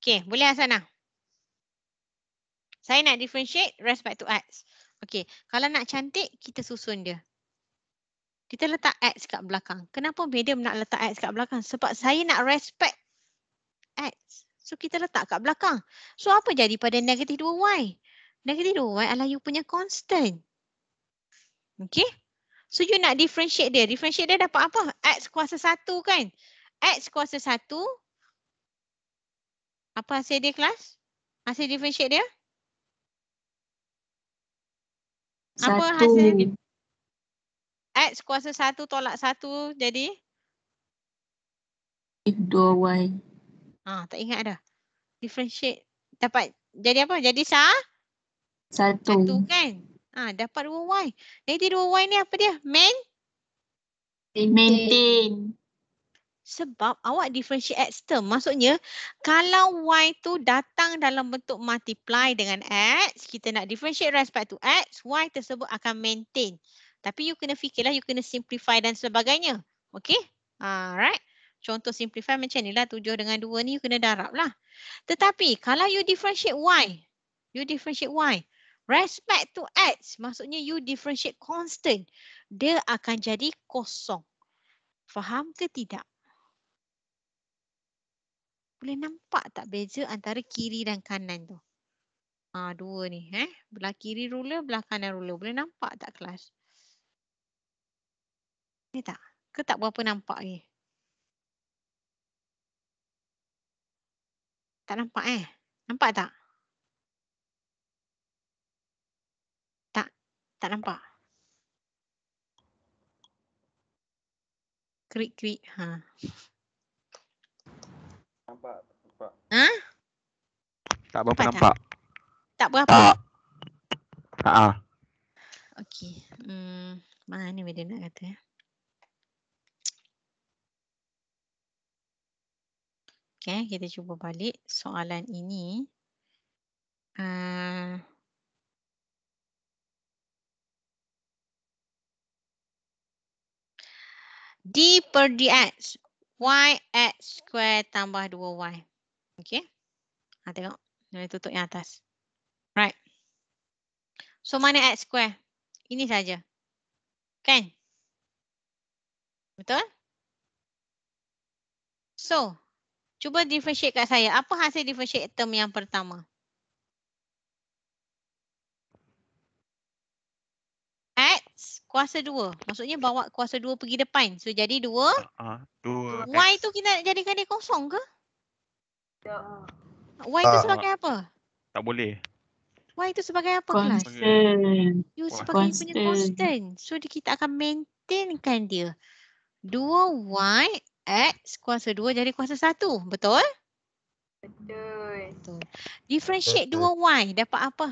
Okay, boleh Hasanah? Saya nak differentiate respect to x. Okay, kalau nak cantik, kita susun dia. Kita letak x kat belakang. Kenapa medium nak letak x kat belakang? Sebab saya nak respect x. So kita letak kat belakang. So apa jadi pada negatif 2y? Negatif 2y adalah you punya constant. Okay. So you nak differentiate dia. Differentiate dia dapat apa? X kuasa 1 kan? X kuasa 1. Apa hasil dia kelas? Hasil differentiate dia? Satu. Apa hasil? X kuasa 1 tolak 1 jadi? 2y. Ah ha, tak ingat dah. Differentiate dapat jadi apa? Jadi sa? Satu. Satu kan? Ah ha, dapat 2y. Jadi 2y ni apa dia? Main? Maintain. Sebab awak differentiate x term. Maksudnya kalau y tu datang dalam bentuk multiply dengan x. Kita nak differentiate respect to x. Y tersebut akan maintain. Tapi you kena fikirlah. You kena simplify dan sebagainya. Okay. Alright contoh simplify macam ni lah tujuh dengan dua ni you kena darab lah. Tetapi kalau you differentiate y, you differentiate y, respect to x maksudnya you differentiate constant, dia akan jadi kosong. Faham ke tidak? Boleh nampak tak beza antara kiri dan kanan tu? Ha, dua ni. Eh? Belah kiri ruler, belah kanan ruler. Boleh nampak tak kelas? Boleh tak? Ke tak berapa nampak ni? Eh? Tak nampak eh? Nampak tak? Tak. Tak nampak. Krik-krik. Ha. Nampak. Ha? Tak berapa nampak. nampak. Tak? tak berapa? Tak. Tak ha, ah. Ha. Okey. Hmm, mana dia nak kata ya? Okay, kita cuba balik soalan ini. Uh, D per dx, x square tambah 2y. Okay, ha, ah, tengok. Dia tutup yang atas. Right. So, mana x square? Ini saja. Kan? Betul? So, Cuba differentiate kat saya. Apa hasil differentiate term yang pertama? X kuasa 2. Maksudnya bawa kuasa 2 pergi depan. So jadi 2. Uh, uh, y tu kita jadikan dia kosong ke? Tak. Y tu sebagai apa? Tak boleh. Y tu sebagai apa constant. kelas? You sebagai constant. punya constant. So kita akan maintainkan dia. 2y X kuasa 2 jadi kuasa 1. Betul? Betul. Betul. Differentiate Betul. 2 Y dapat apa?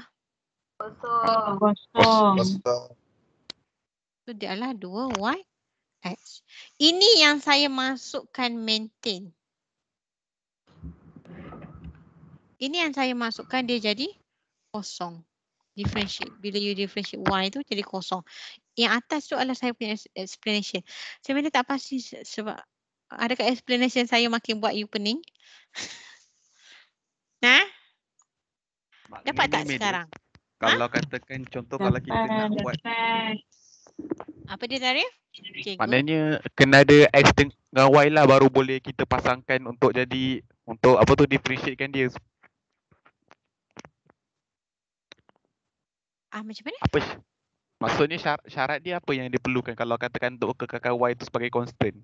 Kosong. Kosong. kosong. Itu adalah 2 Y X. Ini yang saya masukkan maintain. Ini yang saya masukkan dia jadi kosong. Differentiate. Bila you differentiate Y tu jadi kosong. Yang atas tu adalah saya punya explanation. Saya tak pasti sebab Adakah explanation saya makin buat you pening? nah? Ha? Dapat tak Maybe. sekarang? Kalau ha? katakan contoh dapat, kalau kita nak dapat. buat Apa dia Zarif? Okay, Maknanya good. kena ada X dengan Y lah baru boleh kita pasangkan untuk jadi Untuk apa tu differentiate kan dia Ah macam mana? Apa? Maksudnya syarat, syarat dia apa yang diperlukan kalau katakan untuk kekalkan Y itu sebagai constant?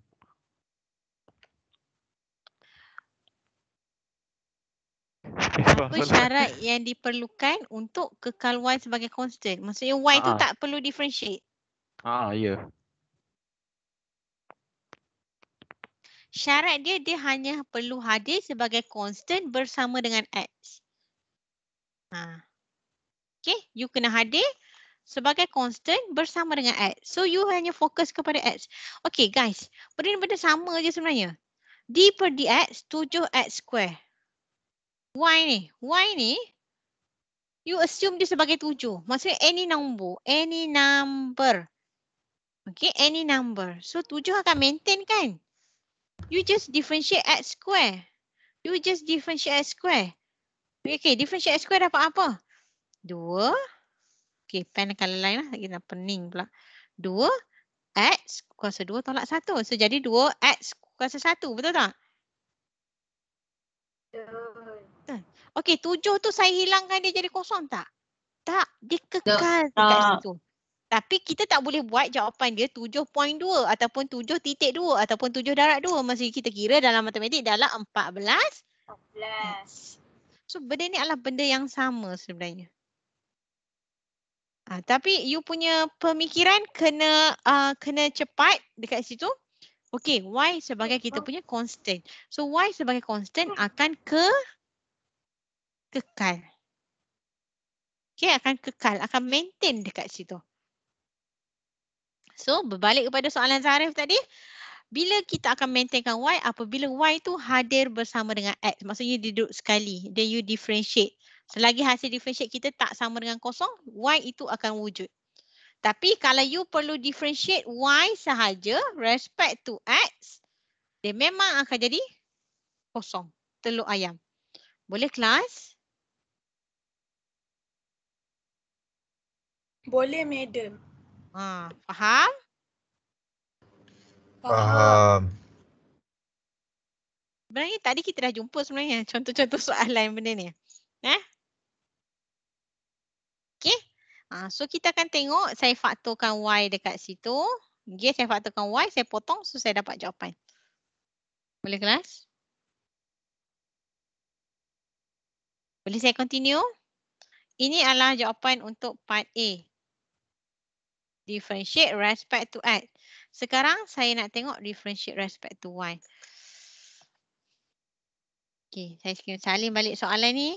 apa syarat yang diperlukan untuk kekal y sebagai constant? Maksudnya y ah. tu tak perlu differentiate. Ah, ya. Yeah. Syarat dia dia hanya perlu hadir sebagai constant bersama dengan x. Ha. Okay, you kena hadir sebagai constant bersama dengan x. So you hanya fokus kepada x. Okay guys, benda-benda sama je sebenarnya. d per dx 7x square. Y ni, Y ni you assume dia sebagai tujuh. Maksudnya any number, any number. Okay, any number. So tujuh akan maintain kan? You just differentiate x square. You just differentiate x square. Okay, differentiate x square dapat apa? Dua. Okay, pen colour lain lah. Kita pening pula. Dua. X kuasa dua tolak satu. So jadi dua X kuasa satu. Betul tak? Dua. Okey, tujuh tu saya hilangkan dia jadi kosong tak? Tak, dia kekal tak, dekat ah. situ. Tapi kita tak boleh buat jawapan dia 7.2 ataupun 7.2 ataupun 7 darat 2 masa kita kira dalam matematik dalam 14. 14. So benda ni adalah benda yang sama sebenarnya. Ha, tapi you punya pemikiran kena uh, kena cepat dekat situ. Okay, Y sebagai kita punya constant. So Y sebagai constant akan ke kekal. Okay, akan kekal, akan maintain dekat situ. So, berbalik kepada soalan Zarif tadi. Bila kita akan maintainkan Y, apabila Y tu hadir bersama dengan X. Maksudnya dia duduk sekali. Then you differentiate. Selagi hasil differentiate kita tak sama dengan kosong, Y itu akan wujud. Tapi kalau you perlu differentiate Y sahaja respect to X, dia memang akan jadi kosong. Telur ayam. Boleh kelas? Boleh, madam. Ha, faham? Faham. Sebenarnya tadi kita dah jumpa sebenarnya contoh-contoh soalan benda ni. Eh? Okay. Ha, so kita akan tengok saya faktorkan Y dekat situ. Okay, saya faktorkan Y, saya potong so saya dapat jawapan. Boleh kelas? Boleh saya continue? Ini adalah jawapan untuk part A differentiate respect to x. Sekarang saya nak tengok differentiate respect to y. Okay, saya sekiranya salin balik soalan ni.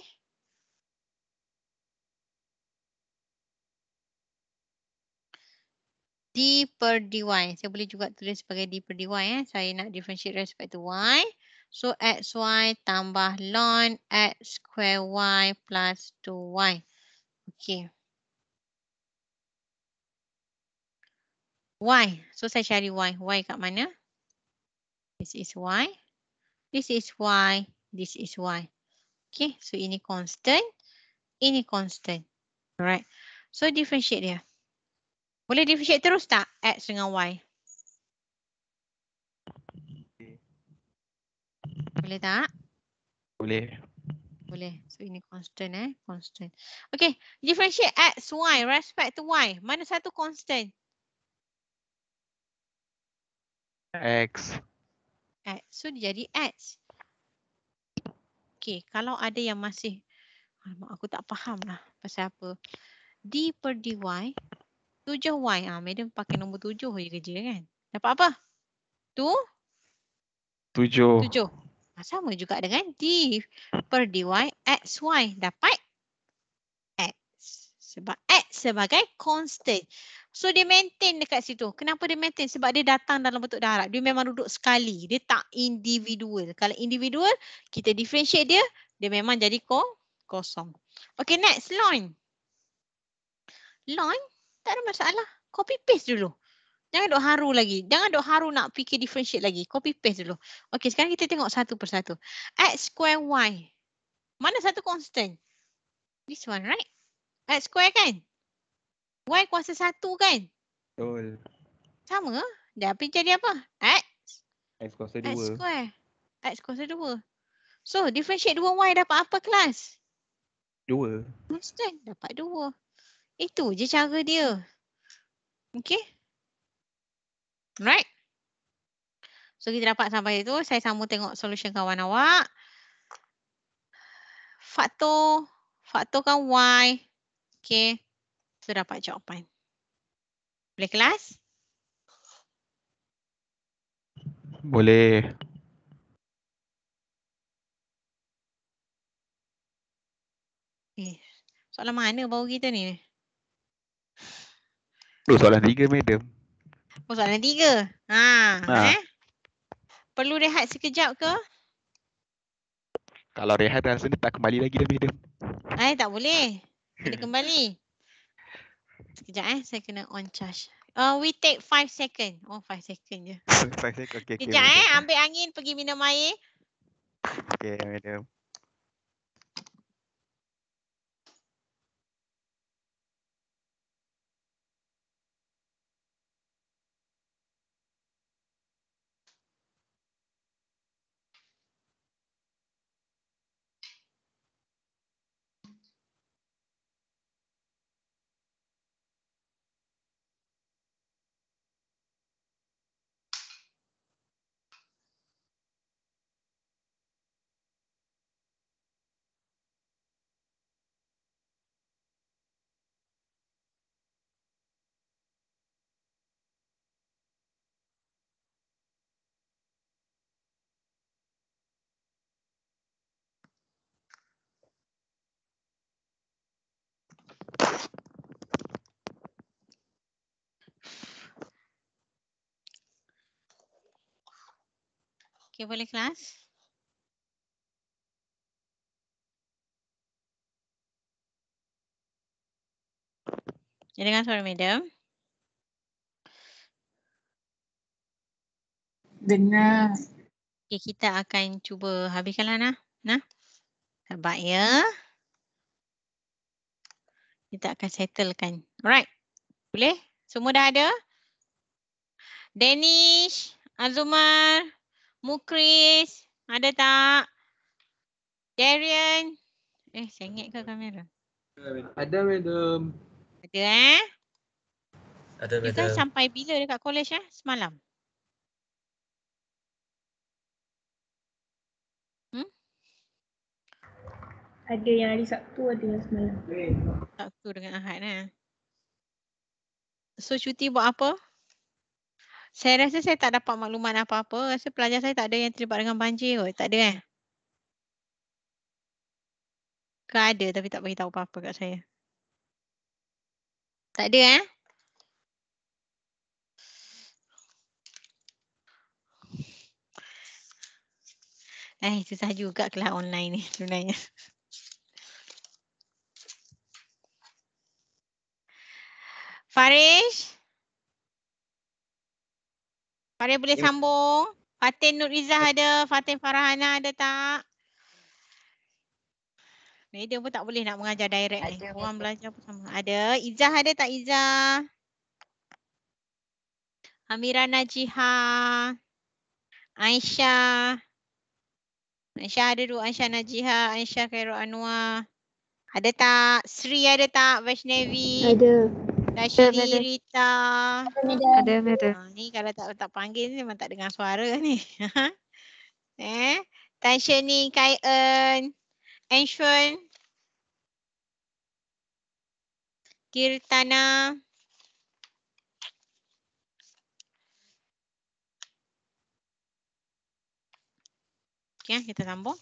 d per dy. Saya boleh juga tulis sebagai d per dy. Eh. Saya nak differentiate respect to y. So xy tambah ln x square y plus 2y. Okay. Y. So saya cari Y. Y kat mana? This is Y. This is Y. This is Y. Okay. So ini constant. Ini constant. Alright. So differentiate dia. Boleh differentiate terus tak? X dengan Y. Boleh tak? Boleh. Boleh. So ini constant eh. Constant. Okay. Differentiate X, Y. Respect to Y. Mana satu constant? X. X. So dia jadi X. Okay. Kalau ada yang masih. Alamak, aku tak faham lah. Pasal apa. D per DY. 7Y. Ah, ha, Madam pakai nombor 7 je kerja kan. Dapat apa? Tu? 7. 7. Ah, sama juga dengan D per DY. XY. Dapat? X. Sebab X sebagai constant. So dia maintain dekat situ. Kenapa dia maintain? Sebab dia datang dalam bentuk darat. Dia memang duduk sekali. Dia tak individual. Kalau individual, kita differentiate dia, dia memang jadi ko kosong. Okay next, loin. Loin, tak ada masalah. Copy paste dulu. Jangan duk haru lagi. Jangan duk haru nak fikir differentiate lagi. Copy paste dulu. Okay sekarang kita tengok satu persatu. X square Y. Mana satu constant? This one right? X square kan? Y kuasa satu kan? Betul. Sama. Dia apa jadi apa? X. X kuasa dua. X square. X kuasa dua. So differentiate dua Y dapat apa kelas? Dua. Constant dapat dua. Itu je cara dia. Okay. Right. So kita dapat sampai itu. Saya sama tengok solution kawan awak. Faktor. Faktorkan Y. Okay tu dapat jawapan. Boleh kelas? Boleh. Eh, soalan mana baru kita ni? Oh, soalan tiga, Madam. Oh, soalan tiga? Ha, ha. Eh? Perlu rehat sekejap ke? Kalau rehat dan ni tak kembali lagi dah, Madam. Eh, tak boleh. Kena kembali. Sekejap eh, saya kena on charge. Uh, we take five second. Oh, five second je. five second, okay. Sekejap okay, eh, ambil angin, pergi minum air. Okay, minum. Okey boleh kelas? Ya dengan suara medium. Dengar. Okey kita akan cuba habiskanlah nah. Nah. Sebab ya. Kita akan settlekan. Alright. Boleh? Semua dah ada? Danish, Azumar, Mukris, ada tak? Darian. Eh, sengit ke kamera? Ada, madam. Ada, eh? Ada, kan madam. Kita sampai bila dekat kolej, eh? Semalam. Hmm? Ada yang hari Sabtu, ada yang semalam. Sabtu dengan Ahad, eh? So, cuti buat apa? saya rasa saya tak dapat makluman apa-apa. Rasa pelajar saya tak ada yang terlibat dengan banjir kot. Tak ada kan? Ke ada tapi tak beritahu apa-apa kat saya. Tak ada kan? Eh? Eh, susah juga kelas online ni sebenarnya. Farish? Farah boleh ya. sambung. Fatin Nur Izzah ada, Fatin Farahana ada tak? dia pun tak boleh nak mengajar direct ada. ni. Orang belajar pun sama. Ada. Izzah ada tak Izzah? Amira Najiha. Aisyah. Aisyah ada dulu. Aisyah Najiha. Aisyah Khairul Anwar. Ada tak? Sri ada tak? Vaishnavi. Ada. Nashiri Ada, ada. Ha, ni kalau tak letak panggil ni memang tak dengar suara ni. eh, Tasha ni Kaien. Enshun. Kirtana. Okay, ah, kita sambung.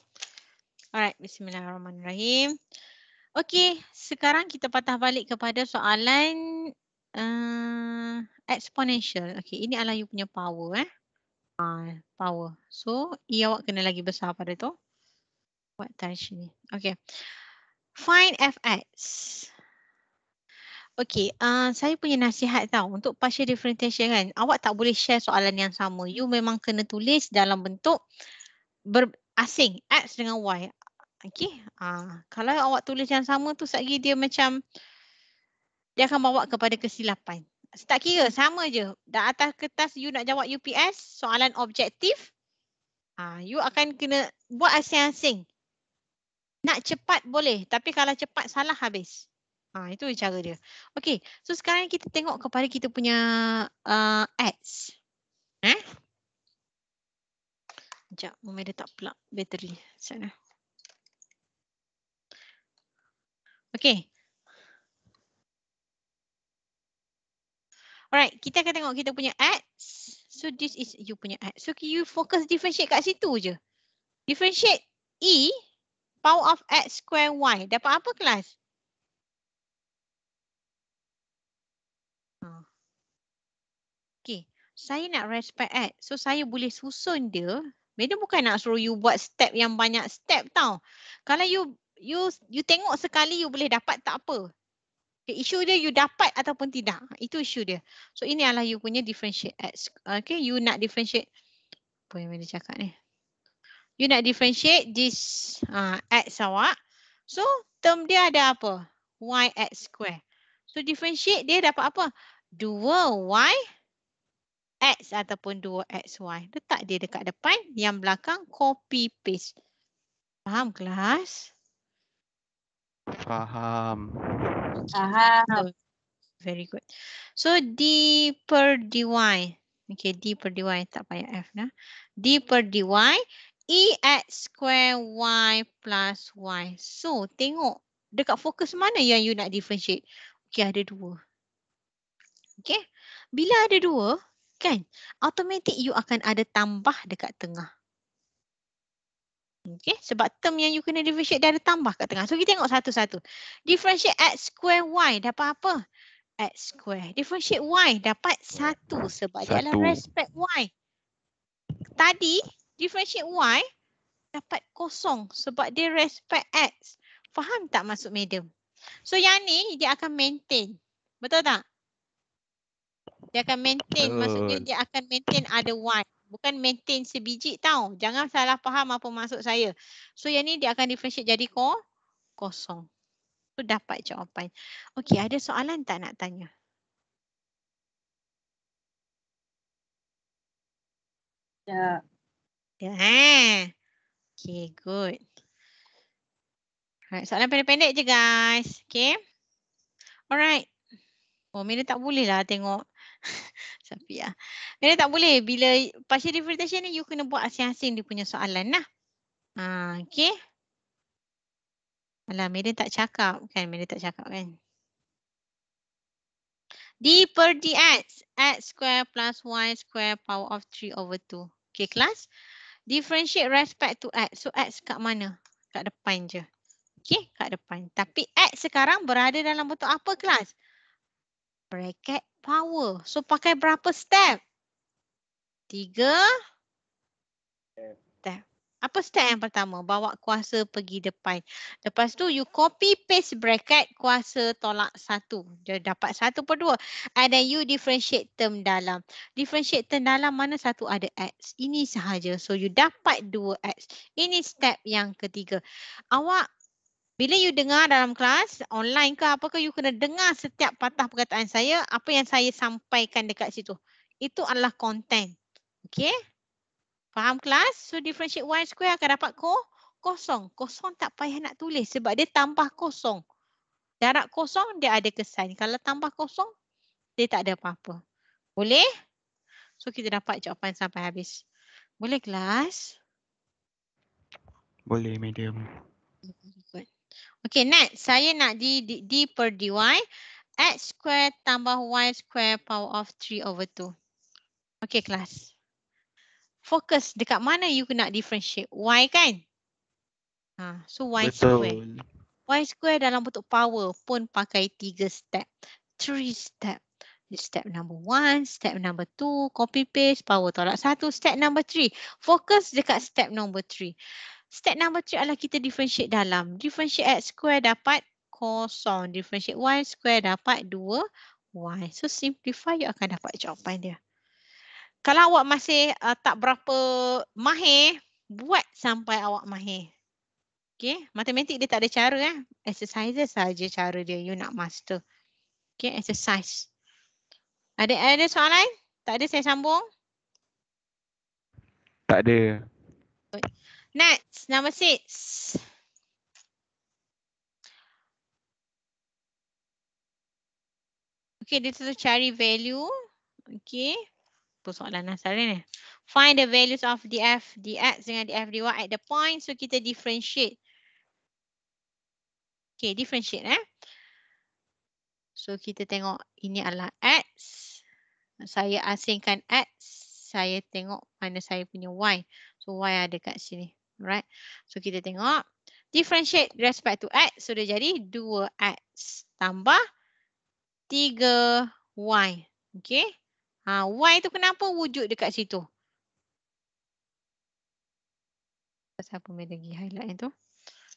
Alright, bismillahirrahmanirrahim. Okey, sekarang kita patah balik kepada soalan uh, exponential. Okey, ini adalah you punya power eh. Uh, power. So, ia e awak kena lagi besar pada tu. Buat touch ni. Okey. Find fx. Okey, uh, saya punya nasihat tau untuk partial differentiation kan. Awak tak boleh share soalan yang sama. You memang kena tulis dalam bentuk ber asing x dengan y. Okey. Ah, kalau awak tulis yang sama tu satgi dia macam dia akan bawa kepada kesilapan. Tak kira sama je. Dah atas kertas you nak jawab UPS, soalan objektif. Ah, you akan kena buat asing-asing. Nak cepat boleh, tapi kalau cepat salah habis. Ha, itu cara dia. Okey, so sekarang kita tengok kepada kita punya uh, ads. Eh? Sekejap, mama dia tak plug bateri sana. Okay, Alright, kita akan tengok kita punya X. So this is you punya X. So you focus differentiate kat situ je. Differentiate E power of X square Y. Dapat apa kelas? Ah. Okay, saya nak respect X. So saya boleh susun dia. Mereka bukan nak suruh you buat step yang banyak step tau. Kalau you you you tengok sekali you boleh dapat tak apa. Okay, isu dia you dapat ataupun tidak. Itu isu dia. So ini adalah you punya differentiate x. okay, you nak differentiate apa yang dia cakap ni. You nak differentiate this uh, x awak. So term dia ada apa? y x square. So differentiate dia dapat apa? 2y x ataupun 2 y. Letak dia dekat depan, yang belakang copy paste. Faham kelas? Faham. Faham. Very good. So D per dy. Okay, D per dy tak payah F nah. D per dy e EX square Y plus Y. So tengok dekat fokus mana yang you nak differentiate. Okay, ada dua. Okay. Bila ada dua, kan? automatic you akan ada tambah dekat tengah. Okay. Eh, sebab term yang you kena differentiate dia ada tambah kat tengah. So kita tengok satu-satu. Differentiate x square y dapat apa? X square. Differentiate y dapat satu sebab satu. dia adalah respect y. Tadi differentiate y dapat kosong sebab dia respect x. Faham tak masuk medium? So yang ni dia akan maintain. Betul tak? Dia akan maintain. Maksudnya dia akan maintain ada y. Bukan maintain sebiji tau. Jangan salah faham apa maksud saya. So yang ni dia akan differentiate jadi ko kosong. Tu dapat jawapan. Okey, ada soalan tak nak tanya? Ya. Ya. Okey, good. Alright, soalan pendek-pendek je guys. Okay. Alright. Oh, Mila tak boleh lah tengok. Safia. Ini tak boleh bila partial differentiation ni you kena buat asing-asing dia punya soalan lah. Ha, okay. Alah, Medan tak cakap kan? Medan tak cakap kan? D per dx. X square plus y square power of 3 over 2. Okay, kelas. Differentiate respect to x. So, x kat mana? Kat depan je. Okay, kat depan. Tapi x sekarang berada dalam bentuk apa kelas? Bracket power. So pakai berapa step? Tiga. Step. Apa step yang pertama? Bawa kuasa pergi depan. Lepas tu you copy paste bracket kuasa tolak satu. Dia dapat satu per dua. And then you differentiate term dalam. Differentiate term dalam mana satu ada X. Ini sahaja. So you dapat dua X. Ini step yang ketiga. Awak bila you dengar dalam kelas, online ke apa ke you kena dengar setiap patah perkataan saya, apa yang saya sampaikan dekat situ. Itu adalah content. Okay. Faham kelas? So differentiate y square akan dapat ko kosong. Kosong tak payah nak tulis sebab dia tambah kosong. jarak kosong dia ada kesan. Kalau tambah kosong dia tak ada apa-apa. Boleh? So kita dapat jawapan sampai habis. Boleh kelas? Boleh medium. Okay. Okay, next. Saya nak di D, D per DY. X square tambah Y square power of 3 over 2. Okay, kelas. Fokus dekat mana you kena differentiate? Y kan? Ha, so, Y square. Y square dalam bentuk power pun pakai 3 step. 3 step. Step number 1, step number 2, copy paste, power tolak 1, step number 3. Fokus dekat step number 3 step number two adalah kita differentiate dalam. Differentiate x square dapat kosong. Differentiate y square dapat dua y So simplify you akan dapat jawapan dia. Kalau awak masih uh, tak berapa mahir, buat sampai awak mahir. Okay. Matematik dia tak ada cara. Eh? Exercise saja cara dia. You nak master. Okay. Exercise. Ada ada soalan? Tak ada saya sambung? Tak ada. Good. Next, number six. Okay, dia tu cari value. Okay. Apa soalan asalnya ni? Find the values of the f df, dx dengan df, y at the point. So, kita differentiate. Okay, differentiate eh. So, kita tengok ini adalah x. Saya asingkan x. Saya tengok mana saya punya y. So, y ada kat sini. Alright. So kita tengok. Differentiate respect to X. So dia jadi 2X tambah 3Y. Okay. Ha, y tu kenapa wujud dekat situ? Siapa main lagi highlight tu?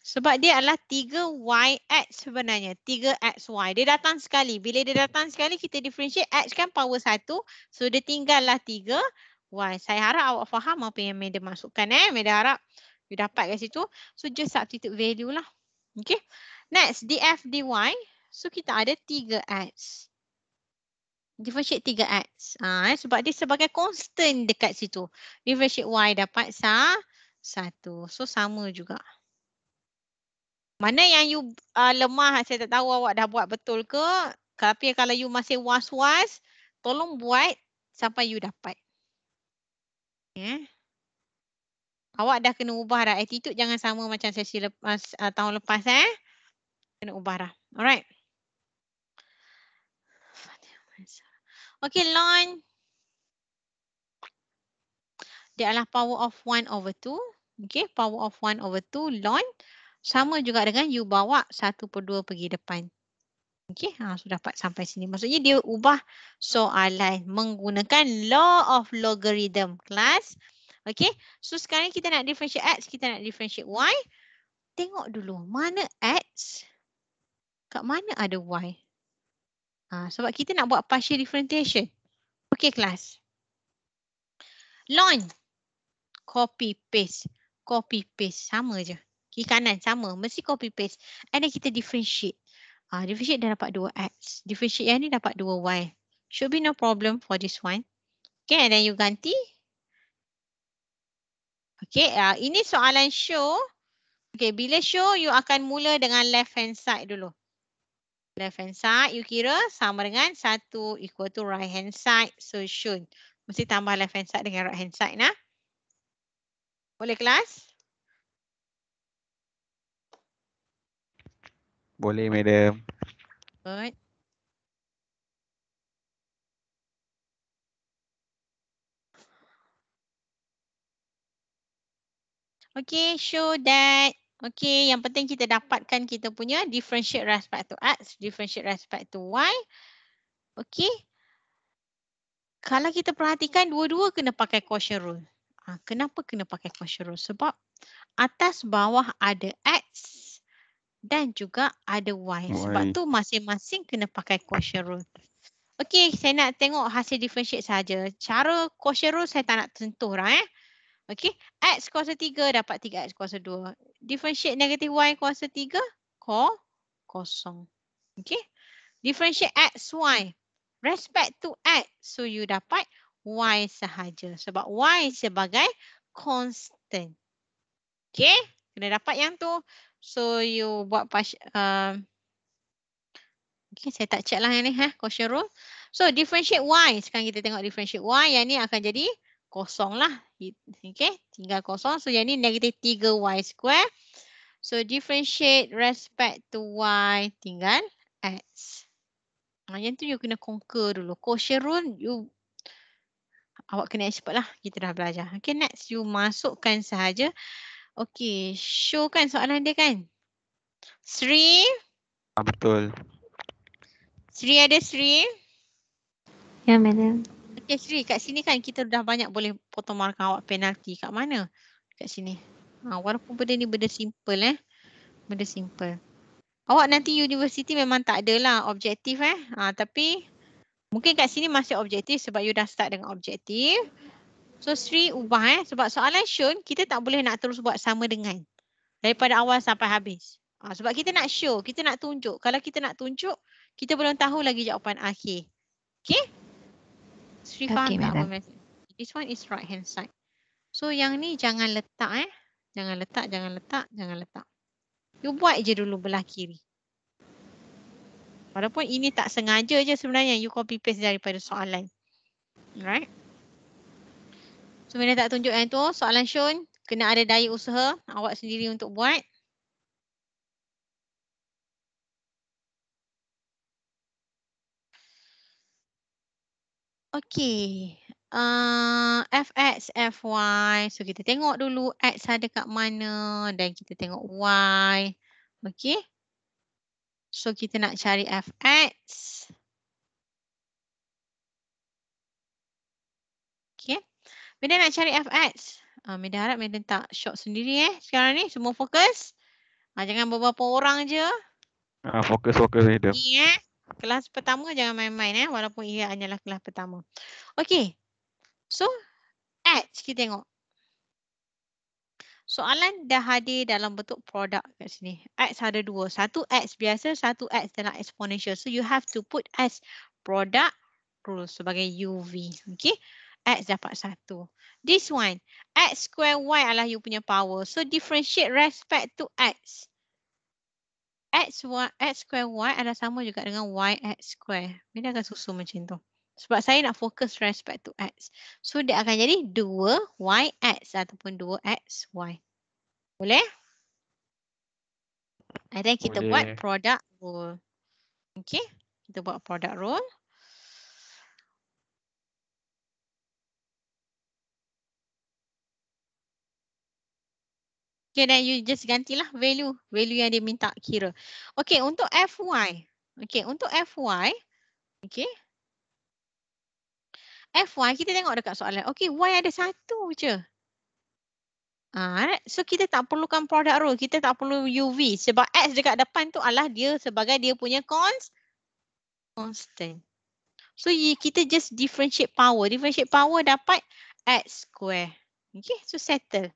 Sebab dia adalah 3YX sebenarnya. 3XY. Dia datang sekali. Bila dia datang sekali kita differentiate X kan power 1. So dia tinggallah 3Y. Saya harap awak faham apa yang Meda masukkan eh. Meda harap. You dapat kat situ. So just substitute value lah. Okay. Next df dy. So kita ada 3x. Differentiate 3x. Ha, eh, sebab dia sebagai constant dekat situ. Differentiate y dapat sa, Satu. So sama juga. Mana yang you uh, lemah saya tak tahu awak dah buat betul ke. Tapi kalau you masih was-was. Tolong buat sampai you dapat. Yeah. Awak dah kena ubah dah attitude jangan sama macam sesi lepas uh, ah, tahun lepas eh. Kena ubah dah. Alright. Okay, lawn. Dia adalah power of 1 over 2. Okay, power of 1 over 2 lawn. Sama juga dengan you bawa 1 per 2 pergi depan. Okay, ha, sudah dapat sampai sini. Maksudnya dia ubah soalan menggunakan law of logarithm. Class. Class. Okay. So sekarang kita nak differentiate X. Kita nak differentiate Y. Tengok dulu. Mana X. Kat mana ada Y. Ha, sebab kita nak buat partial differentiation. Okay kelas. Lon. Copy paste. Copy paste. Sama je. Kiri kanan sama. Mesti copy paste. And then kita differentiate. Ha, differentiate dah dapat 2X. Differentiate yang ni dapat 2Y. Should be no problem for this one. Okay and then you ganti. Okay, uh, ini soalan show. Okay, bila show you akan mula dengan left hand side dulu. Left hand side you kira sama dengan satu equal to right hand side. So show, Mesti tambah left hand side dengan right hand side nah. Boleh kelas? Boleh madam. Good. Okay, show that. Okay, yang penting kita dapatkan kita punya differentiate respect to X, differentiate respect to Y. Okay. Kalau kita perhatikan dua-dua kena pakai quotient rule. Ha, kenapa kena pakai quotient rule? Sebab atas bawah ada X dan juga ada Y. Sebab y. tu masing-masing kena pakai quotient rule. Okay, saya nak tengok hasil differentiate saja. Cara quotient rule saya tak nak tentu lah eh. Okay, X kuasa 3 dapat 3X kuasa 2. Differentiate negatif Y kuasa 3, ko, kosong. Okay, differentiate X, Y. Respect to X, so you dapat Y sahaja. Sebab Y sebagai constant. Okay, kena dapat yang tu. So you buat pas. Um, okay, saya tak check lah yang ni. Ha? Question rule. So differentiate Y. Sekarang kita tengok differentiate Y. Yang ni akan jadi kosong lah. Okay, tinggal kosong. So, yang ni negative 3y square. So, differentiate respect to y tinggal x. Ah, yang tu you kena conquer dulu. Quotient rule, you awak kena expert lah. Kita dah belajar. Okay, next you masukkan sahaja. Okay, show kan soalan dia kan? Sri? Ah, betul. Sri ada Sri? Ya, madam. Okay Sri kat sini kan kita dah banyak boleh potong markah awak penalti kat mana? Kat sini. Ha, walaupun benda ni benda simple eh. Benda simple. Awak nanti universiti memang tak adalah objektif eh. Ha, tapi mungkin kat sini masih objektif sebab you dah start dengan objektif. So Sri ubah eh sebab soalan shown kita tak boleh nak terus buat sama dengan. Daripada awal sampai habis. Ha, sebab kita nak show, kita nak tunjuk. Kalau kita nak tunjuk, kita belum tahu lagi jawapan akhir. Okay. Sri okay, faham madam. This one is right hand side. So yang ni jangan letak eh. Jangan letak, jangan letak, jangan letak. You buat je dulu belah kiri. Walaupun ini tak sengaja je sebenarnya you copy paste daripada soalan. Right? So bila tak tunjuk yang tu, soalan Shun kena ada daya usaha awak sendiri untuk buat. Okay. Uh, eh, fx, fy. So kita tengok dulu x ada kat mana dan kita tengok y. Okay. So kita nak cari fx. Okay. Minda nak cari fx. Uh, ah, Minda harap Minda tak shock sendiri eh sekarang ni. Semua fokus. Uh, jangan beberapa orang je. Uh, ah, fokus, fokus. Okay, eh kelas pertama jangan main-main eh walaupun ia hanyalah kelas pertama. Okey. So edge kita tengok. Soalan dah hadir dalam bentuk produk kat sini. X ada dua. Satu X biasa, satu X dalam exponential. So you have to put as product rule sebagai UV. Okay. X dapat satu. This one. X square Y adalah you punya power. So differentiate respect to X x x square y adalah sama juga dengan y x square. Bila akan susu macam tu. Sebab saya nak fokus respect to x. So dia akan jadi 2y x ataupun 2x y. Boleh? Ada kita Boleh. buat product rule. Okay. Kita buat product rule. Okay, then you just gantilah value. Value yang dia minta kira. Okay, untuk FY. Okay, untuk FY. Okay. FY, kita tengok dekat soalan. Okay, Y ada satu je. Alright, ah, so kita tak perlukan product rule. Kita tak perlu UV. Sebab X dekat depan tu adalah dia sebagai dia punya cons constant. So, kita just differentiate power. Differentiate power dapat X square. Okay, so settle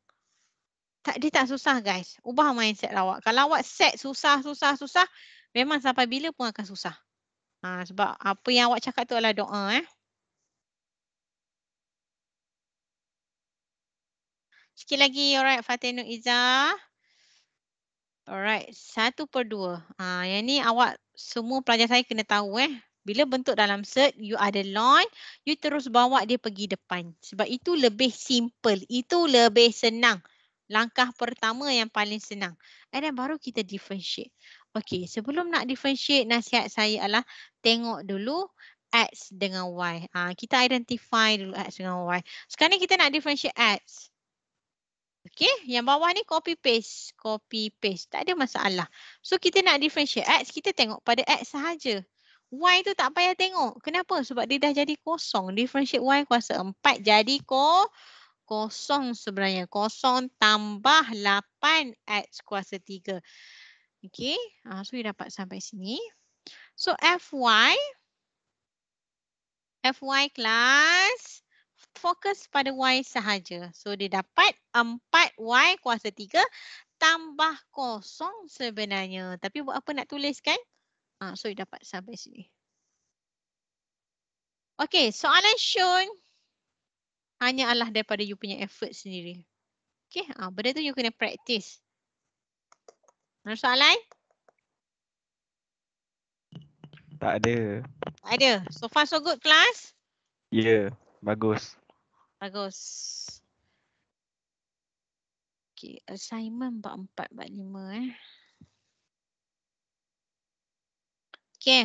tak dia tak susah guys. Ubah mindset lawak. Kalau awak set susah, susah, susah, memang sampai bila pun akan susah. Ha, sebab apa yang awak cakap tu adalah doa eh. Sikit lagi, alright Fatih Nur Iza. Alright, satu per dua. Ha, yang ni awak semua pelajar saya kena tahu eh. Bila bentuk dalam cert, you ada line, you terus bawa dia pergi depan. Sebab itu lebih simple, itu lebih senang langkah pertama yang paling senang. And then baru kita differentiate. Okay sebelum nak differentiate nasihat saya adalah tengok dulu X dengan Y. Ha, ah, kita identify dulu X dengan Y. Sekarang ni kita nak differentiate X. Okay yang bawah ni copy paste. Copy paste tak ada masalah. So kita nak differentiate X kita tengok pada X sahaja. Y tu tak payah tengok. Kenapa? Sebab dia dah jadi kosong. Differentiate Y kuasa 4 jadi kosong kosong sebenarnya. Kosong tambah 8 X kuasa 3. Okey. Uh, so, you dapat sampai sini. So, FY. FY kelas. Fokus pada Y sahaja. So, dia dapat 4 Y kuasa 3 tambah kosong sebenarnya. Tapi buat apa nak tulis kan? Uh, ha, so, you dapat sampai sini. Okay, soalan shown. Hanya hanyalah daripada you punya effort sendiri. Okay, ha, ah, benda tu you kena practice. Ada soalan? Tak ada. Tak ada. So far so good class? Ya, yeah, bagus. Bagus. Okay, assignment 44, 45 eh. Okay.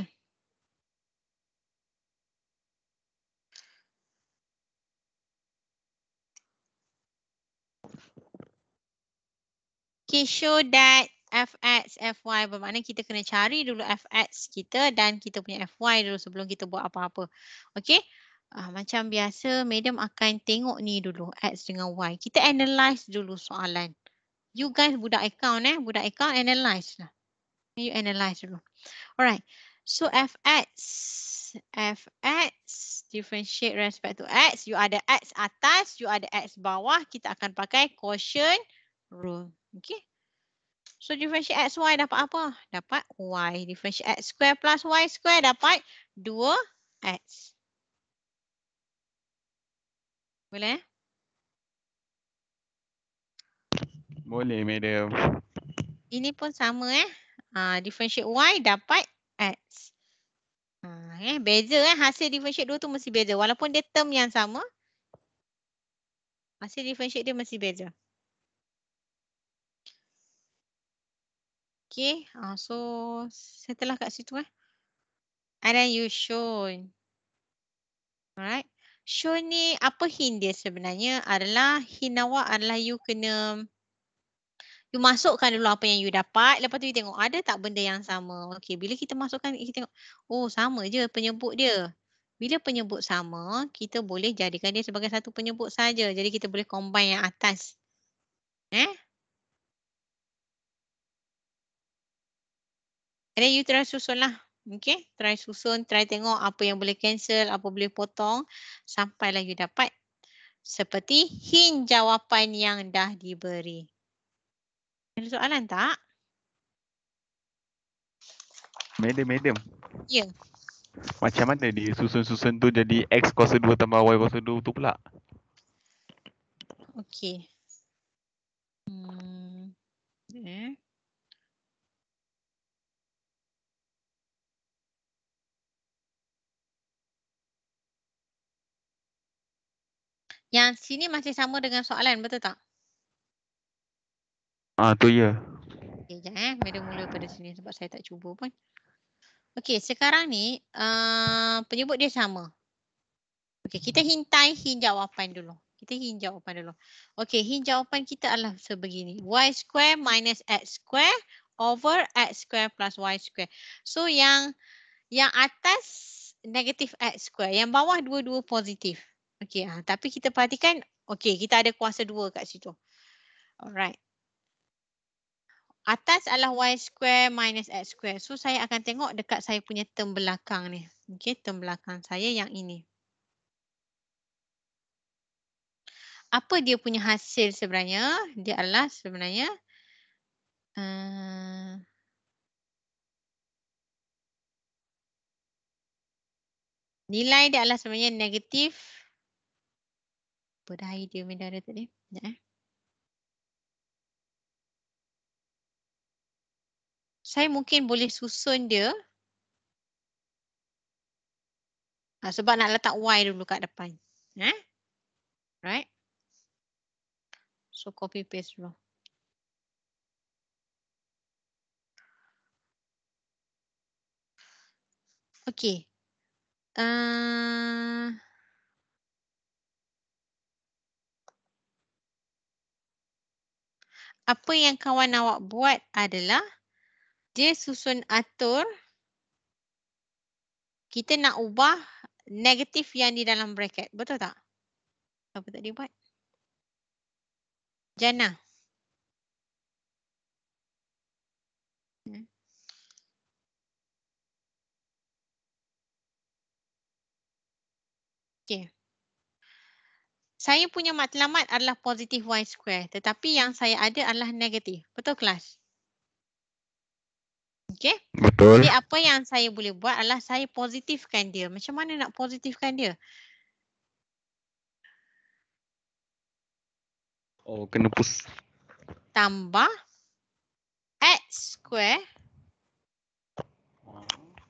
okay show that fx fy bermakna kita kena cari dulu fx kita dan kita punya fy dulu sebelum kita buat apa-apa. Okay. Uh, macam biasa madam akan tengok ni dulu x dengan y. Kita analyse dulu soalan. You guys budak account eh. Budak account analyse lah. You analyse dulu. Alright. So fx. fx differentiate respect to x. You ada x atas. You ada x bawah. Kita akan pakai quotient rule. Okey. So differentiate xy dapat apa? Dapat y. Differentiate x square plus y square dapat 2x. Boleh? Boleh, madam. Ini pun sama eh. Ha, differentiate y dapat x. Ha, eh, beza eh. Hasil differentiate dua tu mesti beza. Walaupun dia term yang sama. Hasil differentiate dia mesti beza. Okay. Uh, so, settle lah kat situ eh. And then you shown. Alright. Show ni apa hint dia sebenarnya adalah hint awak adalah you kena you masukkan dulu apa yang you dapat. Lepas tu you tengok ada tak benda yang sama. Okay. Bila kita masukkan, kita tengok. Oh, sama je penyebut dia. Bila penyebut sama, kita boleh jadikan dia sebagai satu penyebut saja. Jadi kita boleh combine yang atas. Eh? And then you try susun lah. Okay, try susun, try tengok apa yang boleh cancel, apa boleh potong. Sampailah you dapat seperti hint jawapan yang dah diberi. Ada soalan tak? Medium, medium. Ya. Yeah. Macam mana dia susun-susun tu jadi X kuasa 2 tambah Y kuasa 2 tu pula? Okay. Hmm. Yang sini masih sama dengan soalan betul tak? Ah tu ya. Okey jap eh, mari mula pada sini sebab saya tak cuba pun. Okey, sekarang ni uh, penyebut dia sama. Okey, kita hmm. hintai hin jawapan dulu. Kita hin jawapan dulu. Okey, hin jawapan kita adalah sebegini. Y square minus X square over X square plus Y square. So yang yang atas negatif X square, yang bawah dua-dua positif. Okey, ha, tapi kita perhatikan, okey, kita ada kuasa dua kat situ. Alright. Atas adalah y square minus x square. So, saya akan tengok dekat saya punya term belakang ni. Okey, term belakang saya yang ini. Apa dia punya hasil sebenarnya? Dia adalah sebenarnya... Uh, nilai dia adalah sebenarnya negatif apa dah air dia minda dia tadi. Sekejap eh. Saya mungkin boleh susun dia. Ha, sebab nak letak Y dulu kat depan. Eh? Right? So copy paste dulu. Okay. Uh... apa yang kawan awak buat adalah dia susun atur kita nak ubah negatif yang di dalam bracket. Betul tak? Apa tak dia buat? Jana. Hmm. Okay saya punya matlamat adalah positif y square tetapi yang saya ada adalah negatif. Betul kelas? Okey. Betul. Jadi apa yang saya boleh buat adalah saya positifkan dia. Macam mana nak positifkan dia? Oh, kena push. Tambah x square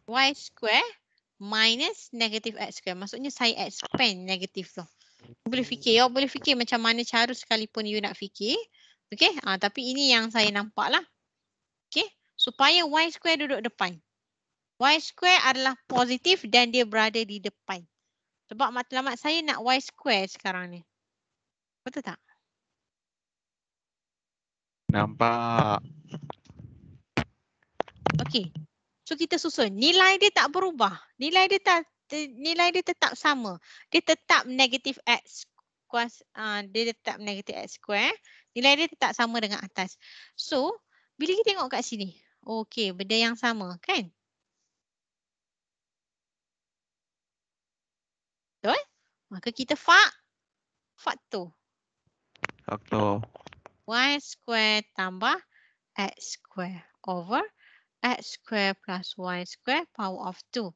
y square minus negative x square. Maksudnya saya expand negatif tu. Boleh hmm. fikir. Awak boleh fikir macam mana cara sekalipun you nak fikir. Okay. Ha, tapi ini yang saya nampak lah. Okay. Supaya y square duduk depan. Y square adalah positif dan dia berada di depan. Sebab matlamat saya nak y square sekarang ni. Betul tak? Nampak. Okay. So kita susun. Nilai dia tak berubah. Nilai dia tak nilai dia tetap sama. Dia tetap negatif x kuas, uh, dia tetap negatif x square. Nilai dia tetap sama dengan atas. So, bila kita tengok kat sini. okay, benda yang sama kan? Betul? Maka kita fak Fak faktor. Faktor. Y square tambah x square over x square plus y square power of 2.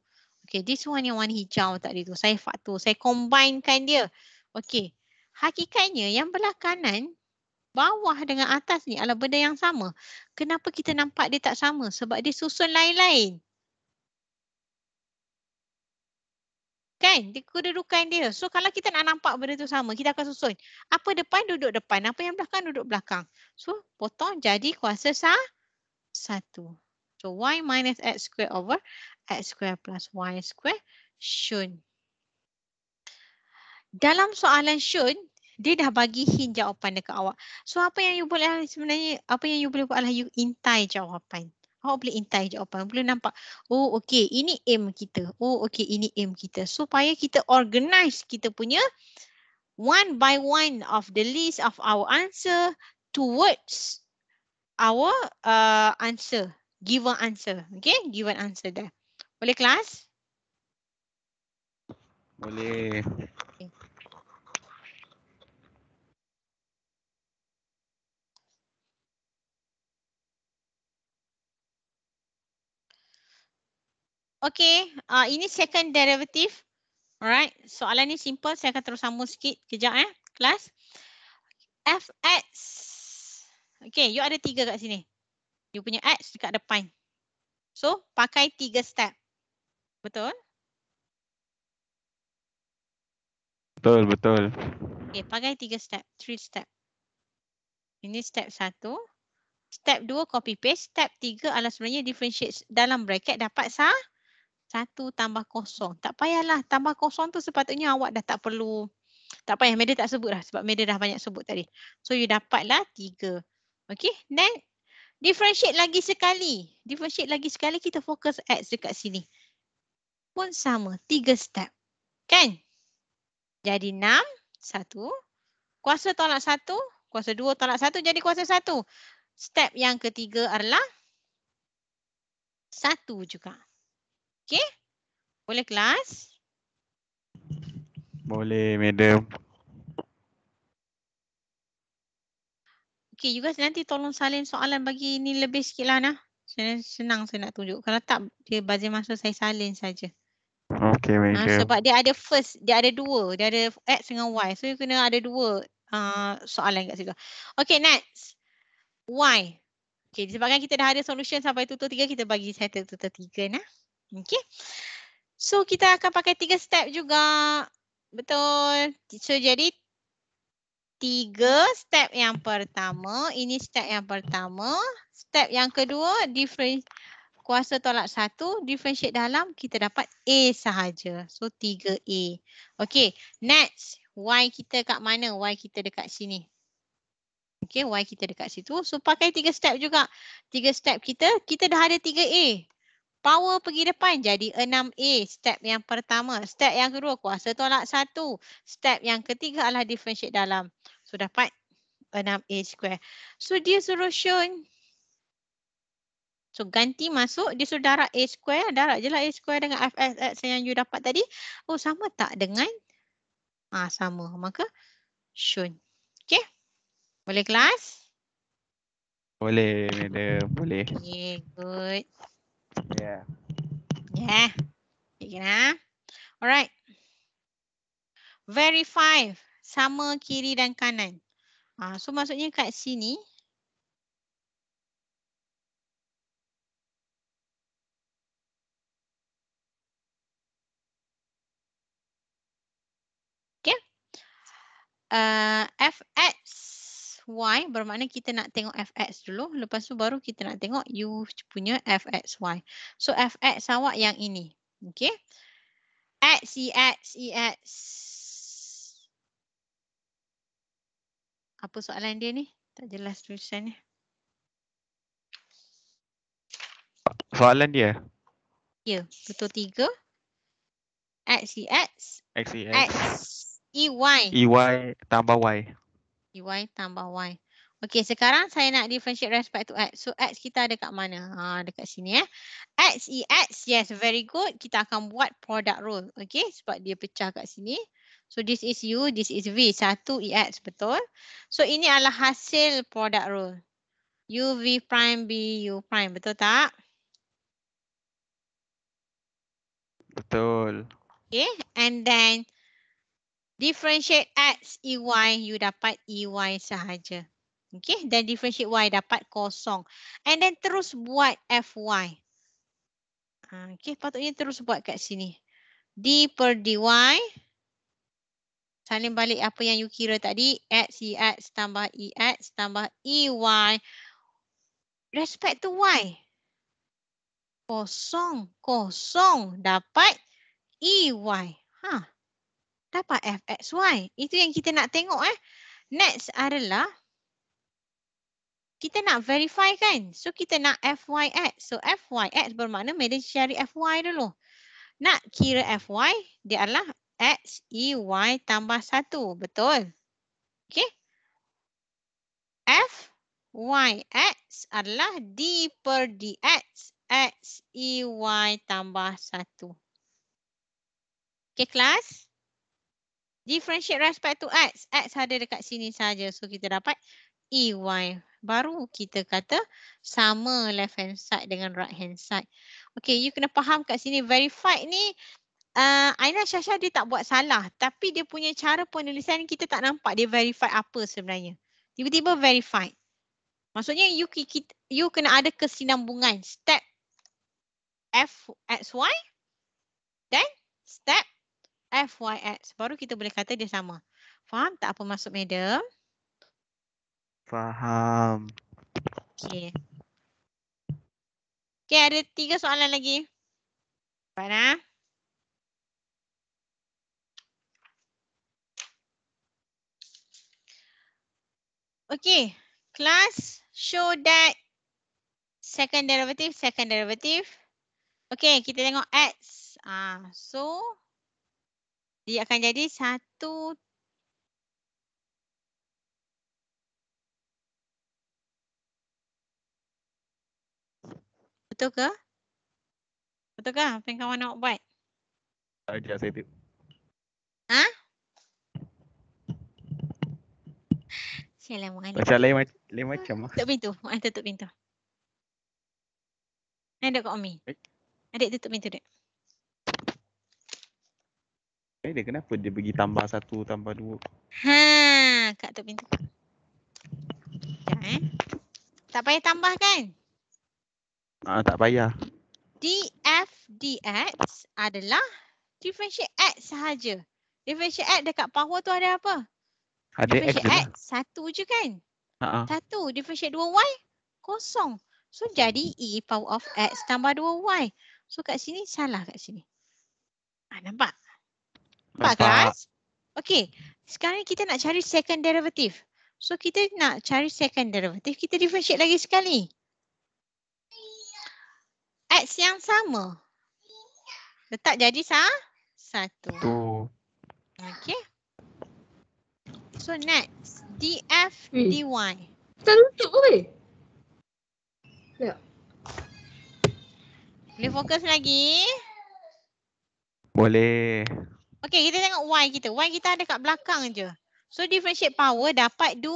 Okay, this one yang warna hijau tadi tu. Saya faktor. Saya combine kan dia. Okay. Hakikatnya yang belah kanan, bawah dengan atas ni adalah benda yang sama. Kenapa kita nampak dia tak sama? Sebab dia susun lain-lain. Kan? Dia kedudukan dia. So kalau kita nak nampak benda tu sama, kita akan susun. Apa depan duduk depan, apa yang belakang duduk belakang. So potong jadi kuasa sah satu. So y minus x square over x square plus y square shun. Dalam soalan shun, dia dah bagi hint jawapan dekat awak. So apa yang you boleh sebenarnya, apa yang you boleh buat adalah you intai jawapan. Awak boleh intai jawapan. Boleh nampak, oh okey, ini aim kita. Oh okey, ini aim kita. Supaya kita organize kita punya one by one of the list of our answer towards our uh, answer. an answer. Okay, Give an answer there. Boleh kelas? Boleh. okay. uh, ini second derivative. Alright, soalan ni simple. Saya akan terus sambung sikit. Kejap eh, kelas. Fx. Okay, you ada tiga kat sini. You punya x dekat depan. So, pakai tiga step. Betul? Betul, betul. Okey, pakai tiga step. Three step. Ini step satu. Step dua copy paste. Step tiga adalah sebenarnya differentiate dalam bracket dapat sah. Satu tambah kosong. Tak payahlah. Tambah kosong tu sepatutnya awak dah tak perlu. Tak payah. Media tak sebut dah. Sebab media dah banyak sebut tadi. So you dapatlah tiga. Okay. Next. Differentiate lagi sekali. Differentiate lagi sekali. Kita fokus X dekat sini pun sama. Tiga step. Kan? Jadi enam, satu. Kuasa tolak satu. Kuasa dua tolak satu jadi kuasa satu. Step yang ketiga adalah satu juga. Okey? Boleh kelas? Boleh, madam. Okay, you guys nanti tolong salin soalan bagi ni lebih sikit lah nah. Senang, senang saya nak tunjuk. Kalau tak, dia bazir masa saya salin saja. Okay, baik. Uh, sebab dia ada first, dia ada dua. Dia ada X dengan Y. So, you kena ada dua uh, soalan kat situ. Okay, next. Y. Okay, disebabkan kita dah ada solution sampai tutor tiga, kita bagi settle tutor tiga nah. Okay. So, kita akan pakai tiga step juga. Betul. So, jadi tiga step yang pertama. Ini step yang pertama. Step yang kedua, different kuasa tolak 1 differentiate dalam kita dapat A sahaja. So 3A. Okay next Y kita kat mana? Y kita dekat sini. Okay Y kita dekat situ. So pakai 3 step juga. 3 step kita, kita dah ada 3A. Power pergi depan jadi 6A step yang pertama. Step yang kedua kuasa tolak 1. Step yang ketiga adalah differentiate dalam. So dapat 6A square. So dia solution. So ganti masuk dia sudah darab A square. Darab je lah A square dengan FSX yang you dapat tadi. Oh sama tak dengan? Ah sama. Maka shun. Okay. Boleh kelas? Boleh. Ada. Boleh. Okay. Good. Yeah. Yeah. Okay. lah. Alright. Verify. Sama kiri dan kanan. Ah, So maksudnya kat sini. Eh, fx y bermakna kita nak tengok fx dulu lepas tu baru kita nak tengok u punya fx y so fx awak yang ini okey x e x e x apa soalan dia ni tak jelas tulisan ni soalan dia ya betul tiga x e x x e x, x. EY. EY tambah Y. EY tambah Y. Okey, sekarang saya nak differentiate respect to X. So X kita ada kat mana? Ha, dekat sini ya. Eh. X, e x yes, very good. Kita akan buat product rule. Okey, sebab dia pecah kat sini. So this is U, this is V. Satu e x betul? So ini adalah hasil product rule. U, V prime, B, U prime, betul tak? Betul. Okay, and then differentiate x ey you dapat ey sahaja. okay? dan differentiate y dapat kosong. And then terus buat fy. Ha, okay, patutnya terus buat kat sini. d per dy. Salin balik apa yang you kira tadi. X, e x tambah e x tambah EY. Respect to Y. Kosong, kosong. Dapat EY. Huh. Ha dapat fxy. Itu yang kita nak tengok eh. Next adalah kita nak verify kan. So kita nak fyx. So fyx bermakna media cari fy dulu. Nak kira fy dia adalah x, e, y tambah 1. Betul. Okay. f y x adalah d per dx x e y tambah 1. Okay kelas differentiate respect to x x ada dekat sini saja so kita dapat ey baru kita kata sama left hand side dengan right hand side Okay, you kena faham kat sini verified ni Uh, Aina Syasha dia tak buat salah tapi dia punya cara penulisan kita tak nampak dia verify apa sebenarnya. Tiba-tiba verify. Maksudnya you, you kena ada kesinambungan step F X Y then step F Y FYX. Baru kita boleh kata dia sama. Faham tak apa masuk madam? Faham. Okay. Okay ada tiga soalan lagi. Mana? Ah. Okay. class show that second derivative, second derivative. Okay kita tengok X. Ah, so dia akan jadi satu. Betul ke? Betul ke apa yang kawan nak buat? Tak ada saya tip. Ha? Assalamualaikum. Lah, macam lain, lain macam. Lah. Tutup pintu. Saya ah, tutup pintu. Ada kat Omi. Eh? Adik tutup pintu dek. Eh, dia kenapa dia bagi tambah satu, tambah dua? Ha, kat tu pintu. Sekejap eh. Tak payah tambah kan? Ah, ha, tak payah. DF DX adalah differentiate X sahaja. Differentiate X dekat power tu ada apa? Ada X, X, satu je kan? Ha, ha Satu. Differentiate dua Y kosong. So jadi E power of X tambah dua Y. So kat sini salah kat sini. Ah, nampak? Empat kelas. Okey. Sekarang kita nak cari second derivative. So kita nak cari second derivative. Kita differentiate lagi sekali. X yang sama. Letak jadi sah? Satu. Okey. So next. DF, eh. DY. Kita tutup ke boleh? Ya. Boleh fokus lagi? Boleh. Okay, kita tengok Y kita. Y kita ada kat belakang je. So, differentiate power dapat do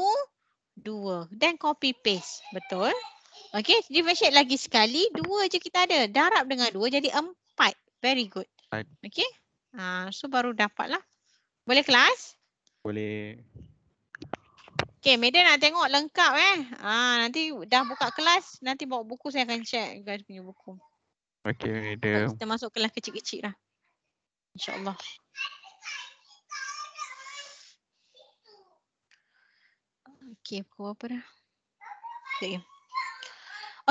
dua. Then copy paste. Betul? Okay, differentiate lagi sekali. Dua je kita ada. Darab dengan dua jadi empat. Very good. Okay. Ha, so, baru dapat lah. Boleh kelas? Boleh. Okay, Medan nak tengok lengkap eh. Ha, nanti dah buka kelas, nanti bawa buku saya akan check guys punya buku. Okay, Medan. Kita masuk kelas kecil-kecil lah. InsyaAllah. Okay, pukul pera. Okay.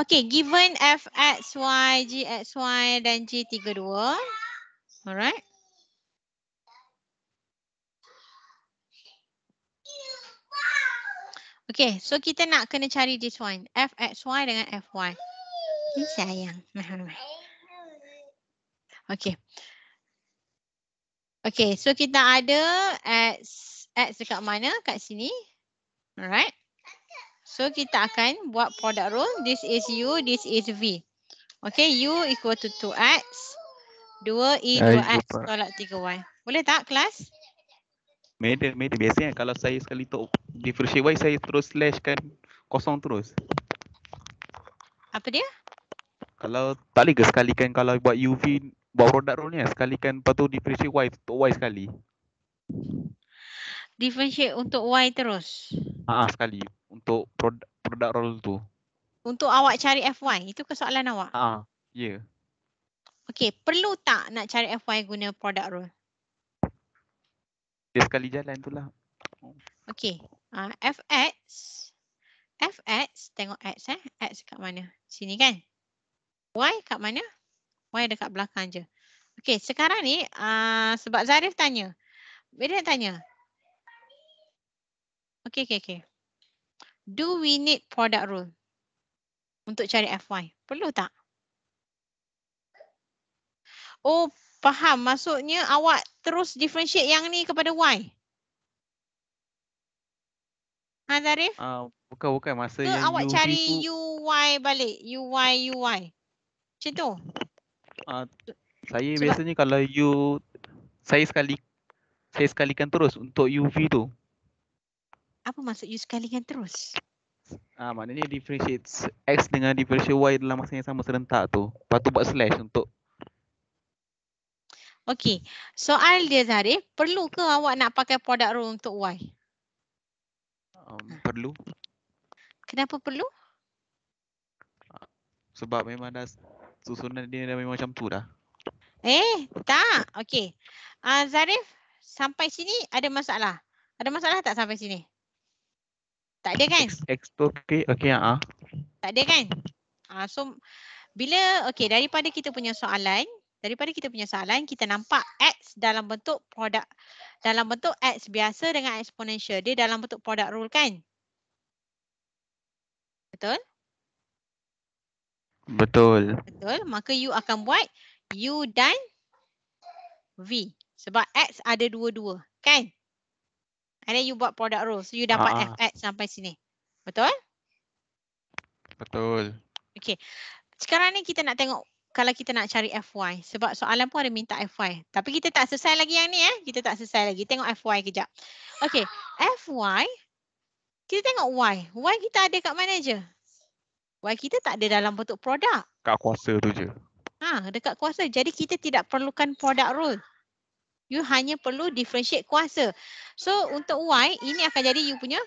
Okay, given F X Y, G X Y dan G tiga dua. Alright. Okay, so kita nak kena cari this one. F X Y dengan F Y. Ini sayang. Okay. Okay, so kita ada X, X dekat mana? Kat sini. Alright. So kita akan buat product rule. This is U, this is V. Okay, U equal to 2X. 2E equal X tolak 3Y. Boleh tak kelas? Meda, meda. Biasanya kalau saya sekali tu differentiate Y, saya terus slash kan kosong terus. Apa dia? Kalau tak boleh ke sekalikan kalau buat UV, buat product rule ni sekali kan lepas tu differentiate Y, tutup Y sekali differentiate untuk Y terus? Ah sekali untuk produk produk roll tu. Untuk awak cari FY, itu ke soalan awak? Ah, ya. Yeah. Okey, perlu tak nak cari FY guna produk roll? Dia sekali jalan itulah. Okey, ah FX FX tengok X eh, X kat mana? Sini kan? Y kat mana? Y dekat belakang je. Okey, sekarang ni uh, sebab Zarif tanya. Bila tanya, Okay, okay, okay. Do we need product rule untuk cari FY? Perlu tak? Oh, faham. Maksudnya awak terus differentiate yang ni kepada Y? Ha, Zarif? Uh, bukan, bukan. Masa Ke yang awak U, cari U, Y balik. U, Y, U, Y. Macam tu? Uh, saya Sebab biasanya kalau U, saya sekali saya sekalikan terus untuk UV tu. Apa maksud you sekali dengan terus? Ah, maknanya differentiate X dengan differentiate Y dalam masa yang sama serentak tu. Lepas tu buat slash untuk. Okay. Soal dia Zahari, perlu ke awak nak pakai product rule untuk Y? Um, perlu. Kenapa perlu? Sebab memang dah susunan dia dah memang macam tu dah. Eh, tak. Okay. Uh, Zarif, sampai sini ada masalah. Ada masalah tak sampai sini? Tak ada kan? X2 okay, okay, uh. Tak ada kan? Uh, so bila okay daripada kita punya soalan daripada kita punya soalan kita nampak X dalam bentuk produk dalam bentuk X biasa dengan exponential dia dalam bentuk produk rule kan? Betul? Betul. Betul. Maka you akan buat U dan V. Sebab X ada dua-dua. Kan? And then you buat product row. So you dapat uh ah. FX sampai sini. Betul? Betul. Okay. Sekarang ni kita nak tengok kalau kita nak cari FY. Sebab soalan pun ada minta FY. Tapi kita tak selesai lagi yang ni eh. Kita tak selesai lagi. Tengok FY kejap. Okay. FY. Kita tengok Y. Y kita ada kat mana je? Y kita tak ada dalam bentuk produk. Kat kuasa tu je. Ha, dekat kuasa. Jadi kita tidak perlukan product rule you hanya perlu differentiate kuasa. So untuk y ini akan jadi you punya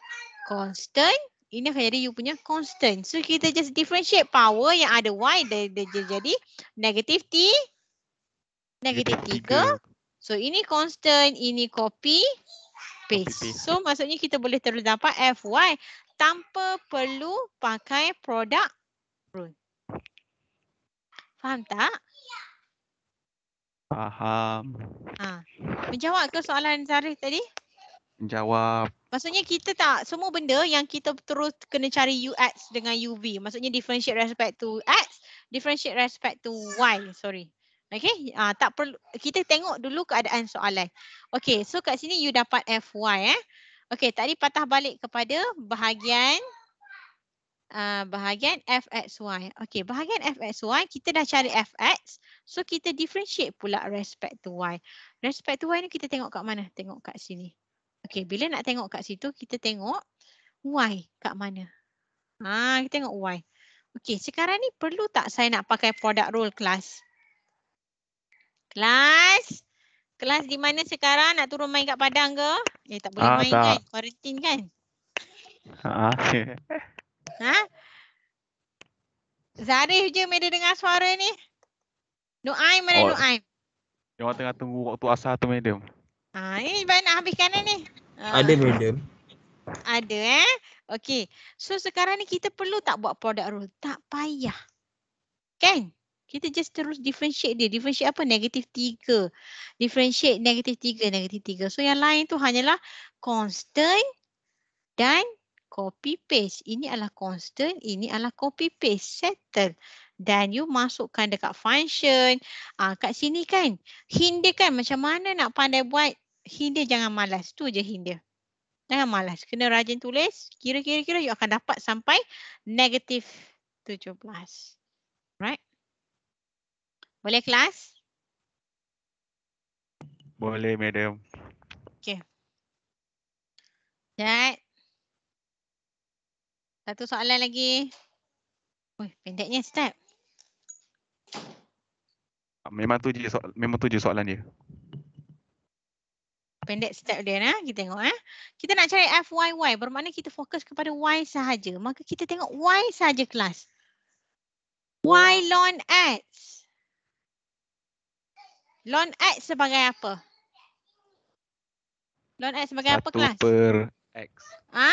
constant, ini akan jadi you punya constant. So kita just differentiate power yang ada y dia, dia jadi negative t negatif 3. So ini constant, ini copy paste. So maksudnya kita boleh terus dapat fy tanpa perlu pakai product rule. Faham tak? Ya. Faham. Ha. Menjawab ke soalan Zarif tadi? Menjawab. Maksudnya kita tak semua benda yang kita terus kena cari UX dengan UV. Maksudnya differentiate respect to X, differentiate respect to Y. Sorry. Okay, uh, tak perlu. Kita tengok dulu keadaan soalan. Okay, so kat sini you dapat FY eh. Okay, tadi patah balik kepada bahagian Ah, bahagian fxy. Okey, bahagian fxy kita dah cari fx. So kita differentiate pula respect to y. Respect to y ni kita tengok kat mana? Tengok kat sini. Okey, bila nak tengok kat situ, kita tengok y kat mana. Haa, kita tengok y. Okey, sekarang ni perlu tak saya nak pakai product rule kelas? Kelas? Kelas di mana sekarang? Nak turun main kat padang ke? Eh, tak boleh ah, main tak. kan? Quarantine kan? Haa, ha. ah, okay. Ha? Zarif je media dengar suara ni. Nuaim mana oh. Nuaim? Dia orang tengah tunggu waktu asar tu madam. Ha, ini baik nak habiskan ni. Ha. Ada madam. Ada eh. Okey. So sekarang ni kita perlu tak buat produk rule. Tak payah. Kan? Kita just terus differentiate dia. Differentiate apa? Negative tiga. Differentiate negative tiga, negative tiga. So yang lain tu hanyalah constant dan copy paste. Ini adalah constant, ini adalah copy paste. Settle. Dan you masukkan dekat function. Ah uh, kat sini kan. Hindi kan macam mana nak pandai buat? Hindi jangan malas. Tu je hindi. Jangan malas. Kena rajin tulis. Kira-kira-kira you akan dapat sampai negatif 17. Right? Boleh kelas? Boleh, madam. Okay. That satu soalan lagi. Ui, pendeknya step. Memang tu je soal, memang tu je soalan dia. Pendek step dia nah, kita tengok eh. Kita nak cari FYY bermakna kita fokus kepada Y sahaja. Maka kita tengok Y sahaja kelas. Y lon X. Lon X sebagai apa? Lon X sebagai Satu apa kelas? Satu per X. Ha?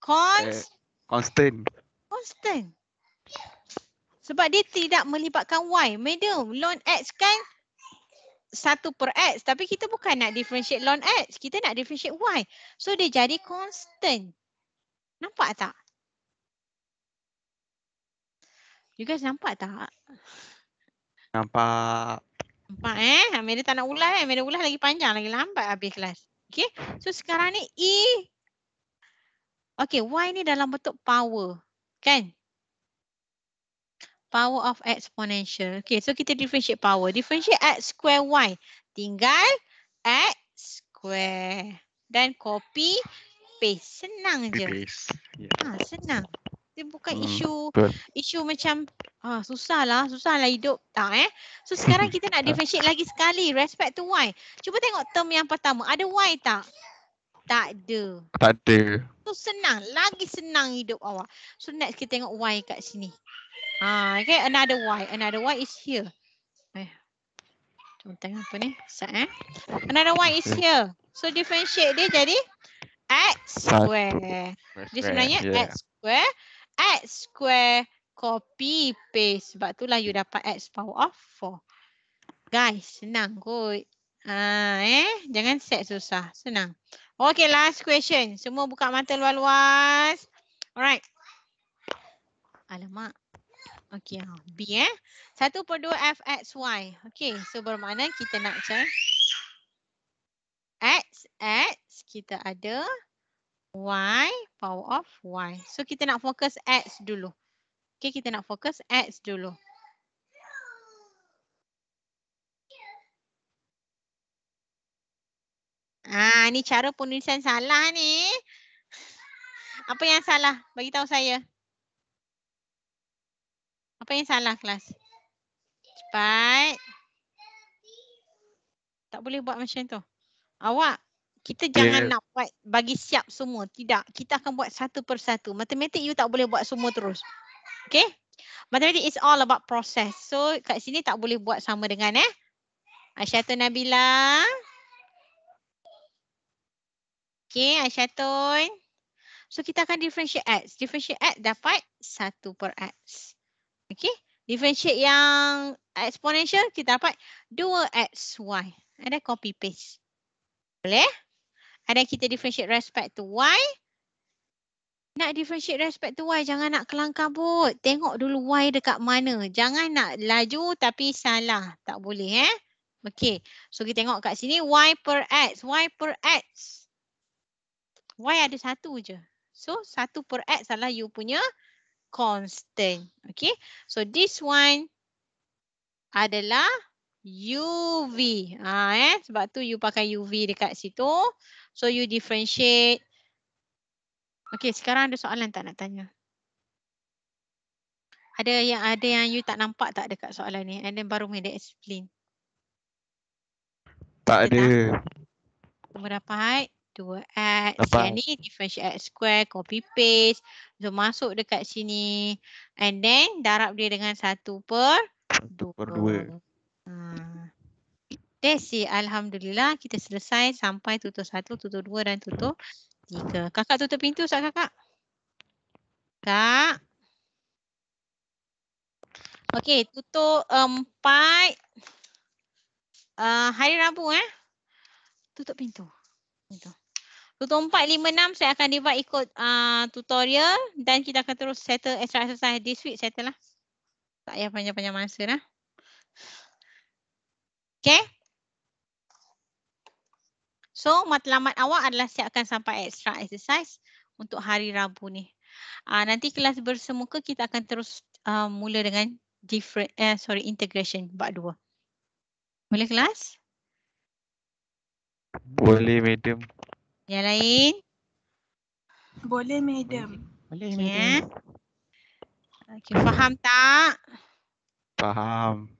Const uh, eh, constant. Constant. Sebab dia tidak melibatkan y. Madam, ln x kan satu per x. Tapi kita bukan nak differentiate ln x. Kita nak differentiate y. So dia jadi constant. Nampak tak? You guys nampak tak? Nampak. Nampak eh. Amir tak nak ulas eh. Amir ulas lagi panjang. Lagi lambat habis kelas. Okay. So sekarang ni E Okay, y ni dalam bentuk power. Kan? Power of exponential. Okay, so kita differentiate power. Differentiate x square y. Tinggal x square. Dan copy paste. Senang je. Yeah. Ya. Ha, senang. Dia bukan hmm, isu betul. isu macam ha, susah lah, susah lah hidup tak eh. So sekarang kita nak differentiate lagi sekali respect to y. Cuba tengok term yang pertama. Ada y tak? Tak ada. Tak ada. Tu senang. Lagi senang hidup awak. So next kita tengok why kat sini. Ha, okay. Another why. Another why is here. Eh. Cuma apa ni. Sat eh. Another why is here. So differentiate dia jadi x square. Dia sebenarnya yeah. x square. X square copy paste. Sebab itulah you dapat x power of 4. Guys, senang kot. Ha, eh? Jangan set susah. Senang. Okay, last question. Semua buka mata luas-luas. Alright. Alamak. Okay, ah, B eh. 1 per 2 F X Y. Okay, so bermakna kita nak cari. X, X, kita ada Y, power of Y. So kita nak fokus X dulu. Okay, kita nak fokus X dulu. Ah, ni cara penulisan salah ni. Apa yang salah? Bagi tahu saya. Apa yang salah kelas? Cepat. Tak boleh buat macam tu. Awak, kita jangan yeah. nak buat bagi siap semua. Tidak. Kita akan buat satu persatu. Matematik you tak boleh buat semua terus. Okay? Matematik is all about process. So kat sini tak boleh buat sama dengan eh. Asyatun Nabilah. Okay, Asyatun. So kita akan differentiate x. Differentiate x dapat 1 per x. Okay. Differentiate yang exponential kita dapat 2xy. Ada copy paste. Boleh? Ada kita differentiate respect to y. Nak differentiate respect to y jangan nak kelangkabut. Tengok dulu y dekat mana. Jangan nak laju tapi salah. Tak boleh eh. Okay. So kita tengok kat sini y per x. Y per x. Y ada satu je. So satu per X adalah you punya constant. Okay. So this one adalah UV. Ha, eh. Sebab tu you pakai UV dekat situ. So you differentiate. Okay sekarang ada soalan tak nak tanya? Ada yang ada yang you tak nampak tak dekat soalan ni? And then baru minta explain. Tak ada. Lah. Berapa? dapat. 2x sini, ni differentiate x square copy paste so masuk dekat sini and then darab dia dengan satu per dua. per 2 hmm. That's it. Alhamdulillah kita selesai sampai tutup satu, tutup dua dan tutup tiga. Kakak tutup pintu sekejap kakak. Kak. Okey tutup empat. Um, uh, hari Rabu eh. Tutup pintu. Pintu. Tutup 4, 5, 6 saya akan divide ikut uh, tutorial dan kita akan terus settle extra exercise this week settle lah. Tak payah panjang-panjang masa lah. Okay. So matlamat awak adalah siapkan sampai extra exercise untuk hari Rabu ni. Uh, nanti kelas bersemuka kita akan terus uh, mula dengan different eh, sorry integration bab 2. Boleh kelas? Boleh madam. Yang lain? Boleh madam. Boleh, Boleh okay. madam. Eh. Okay, faham tak? Faham.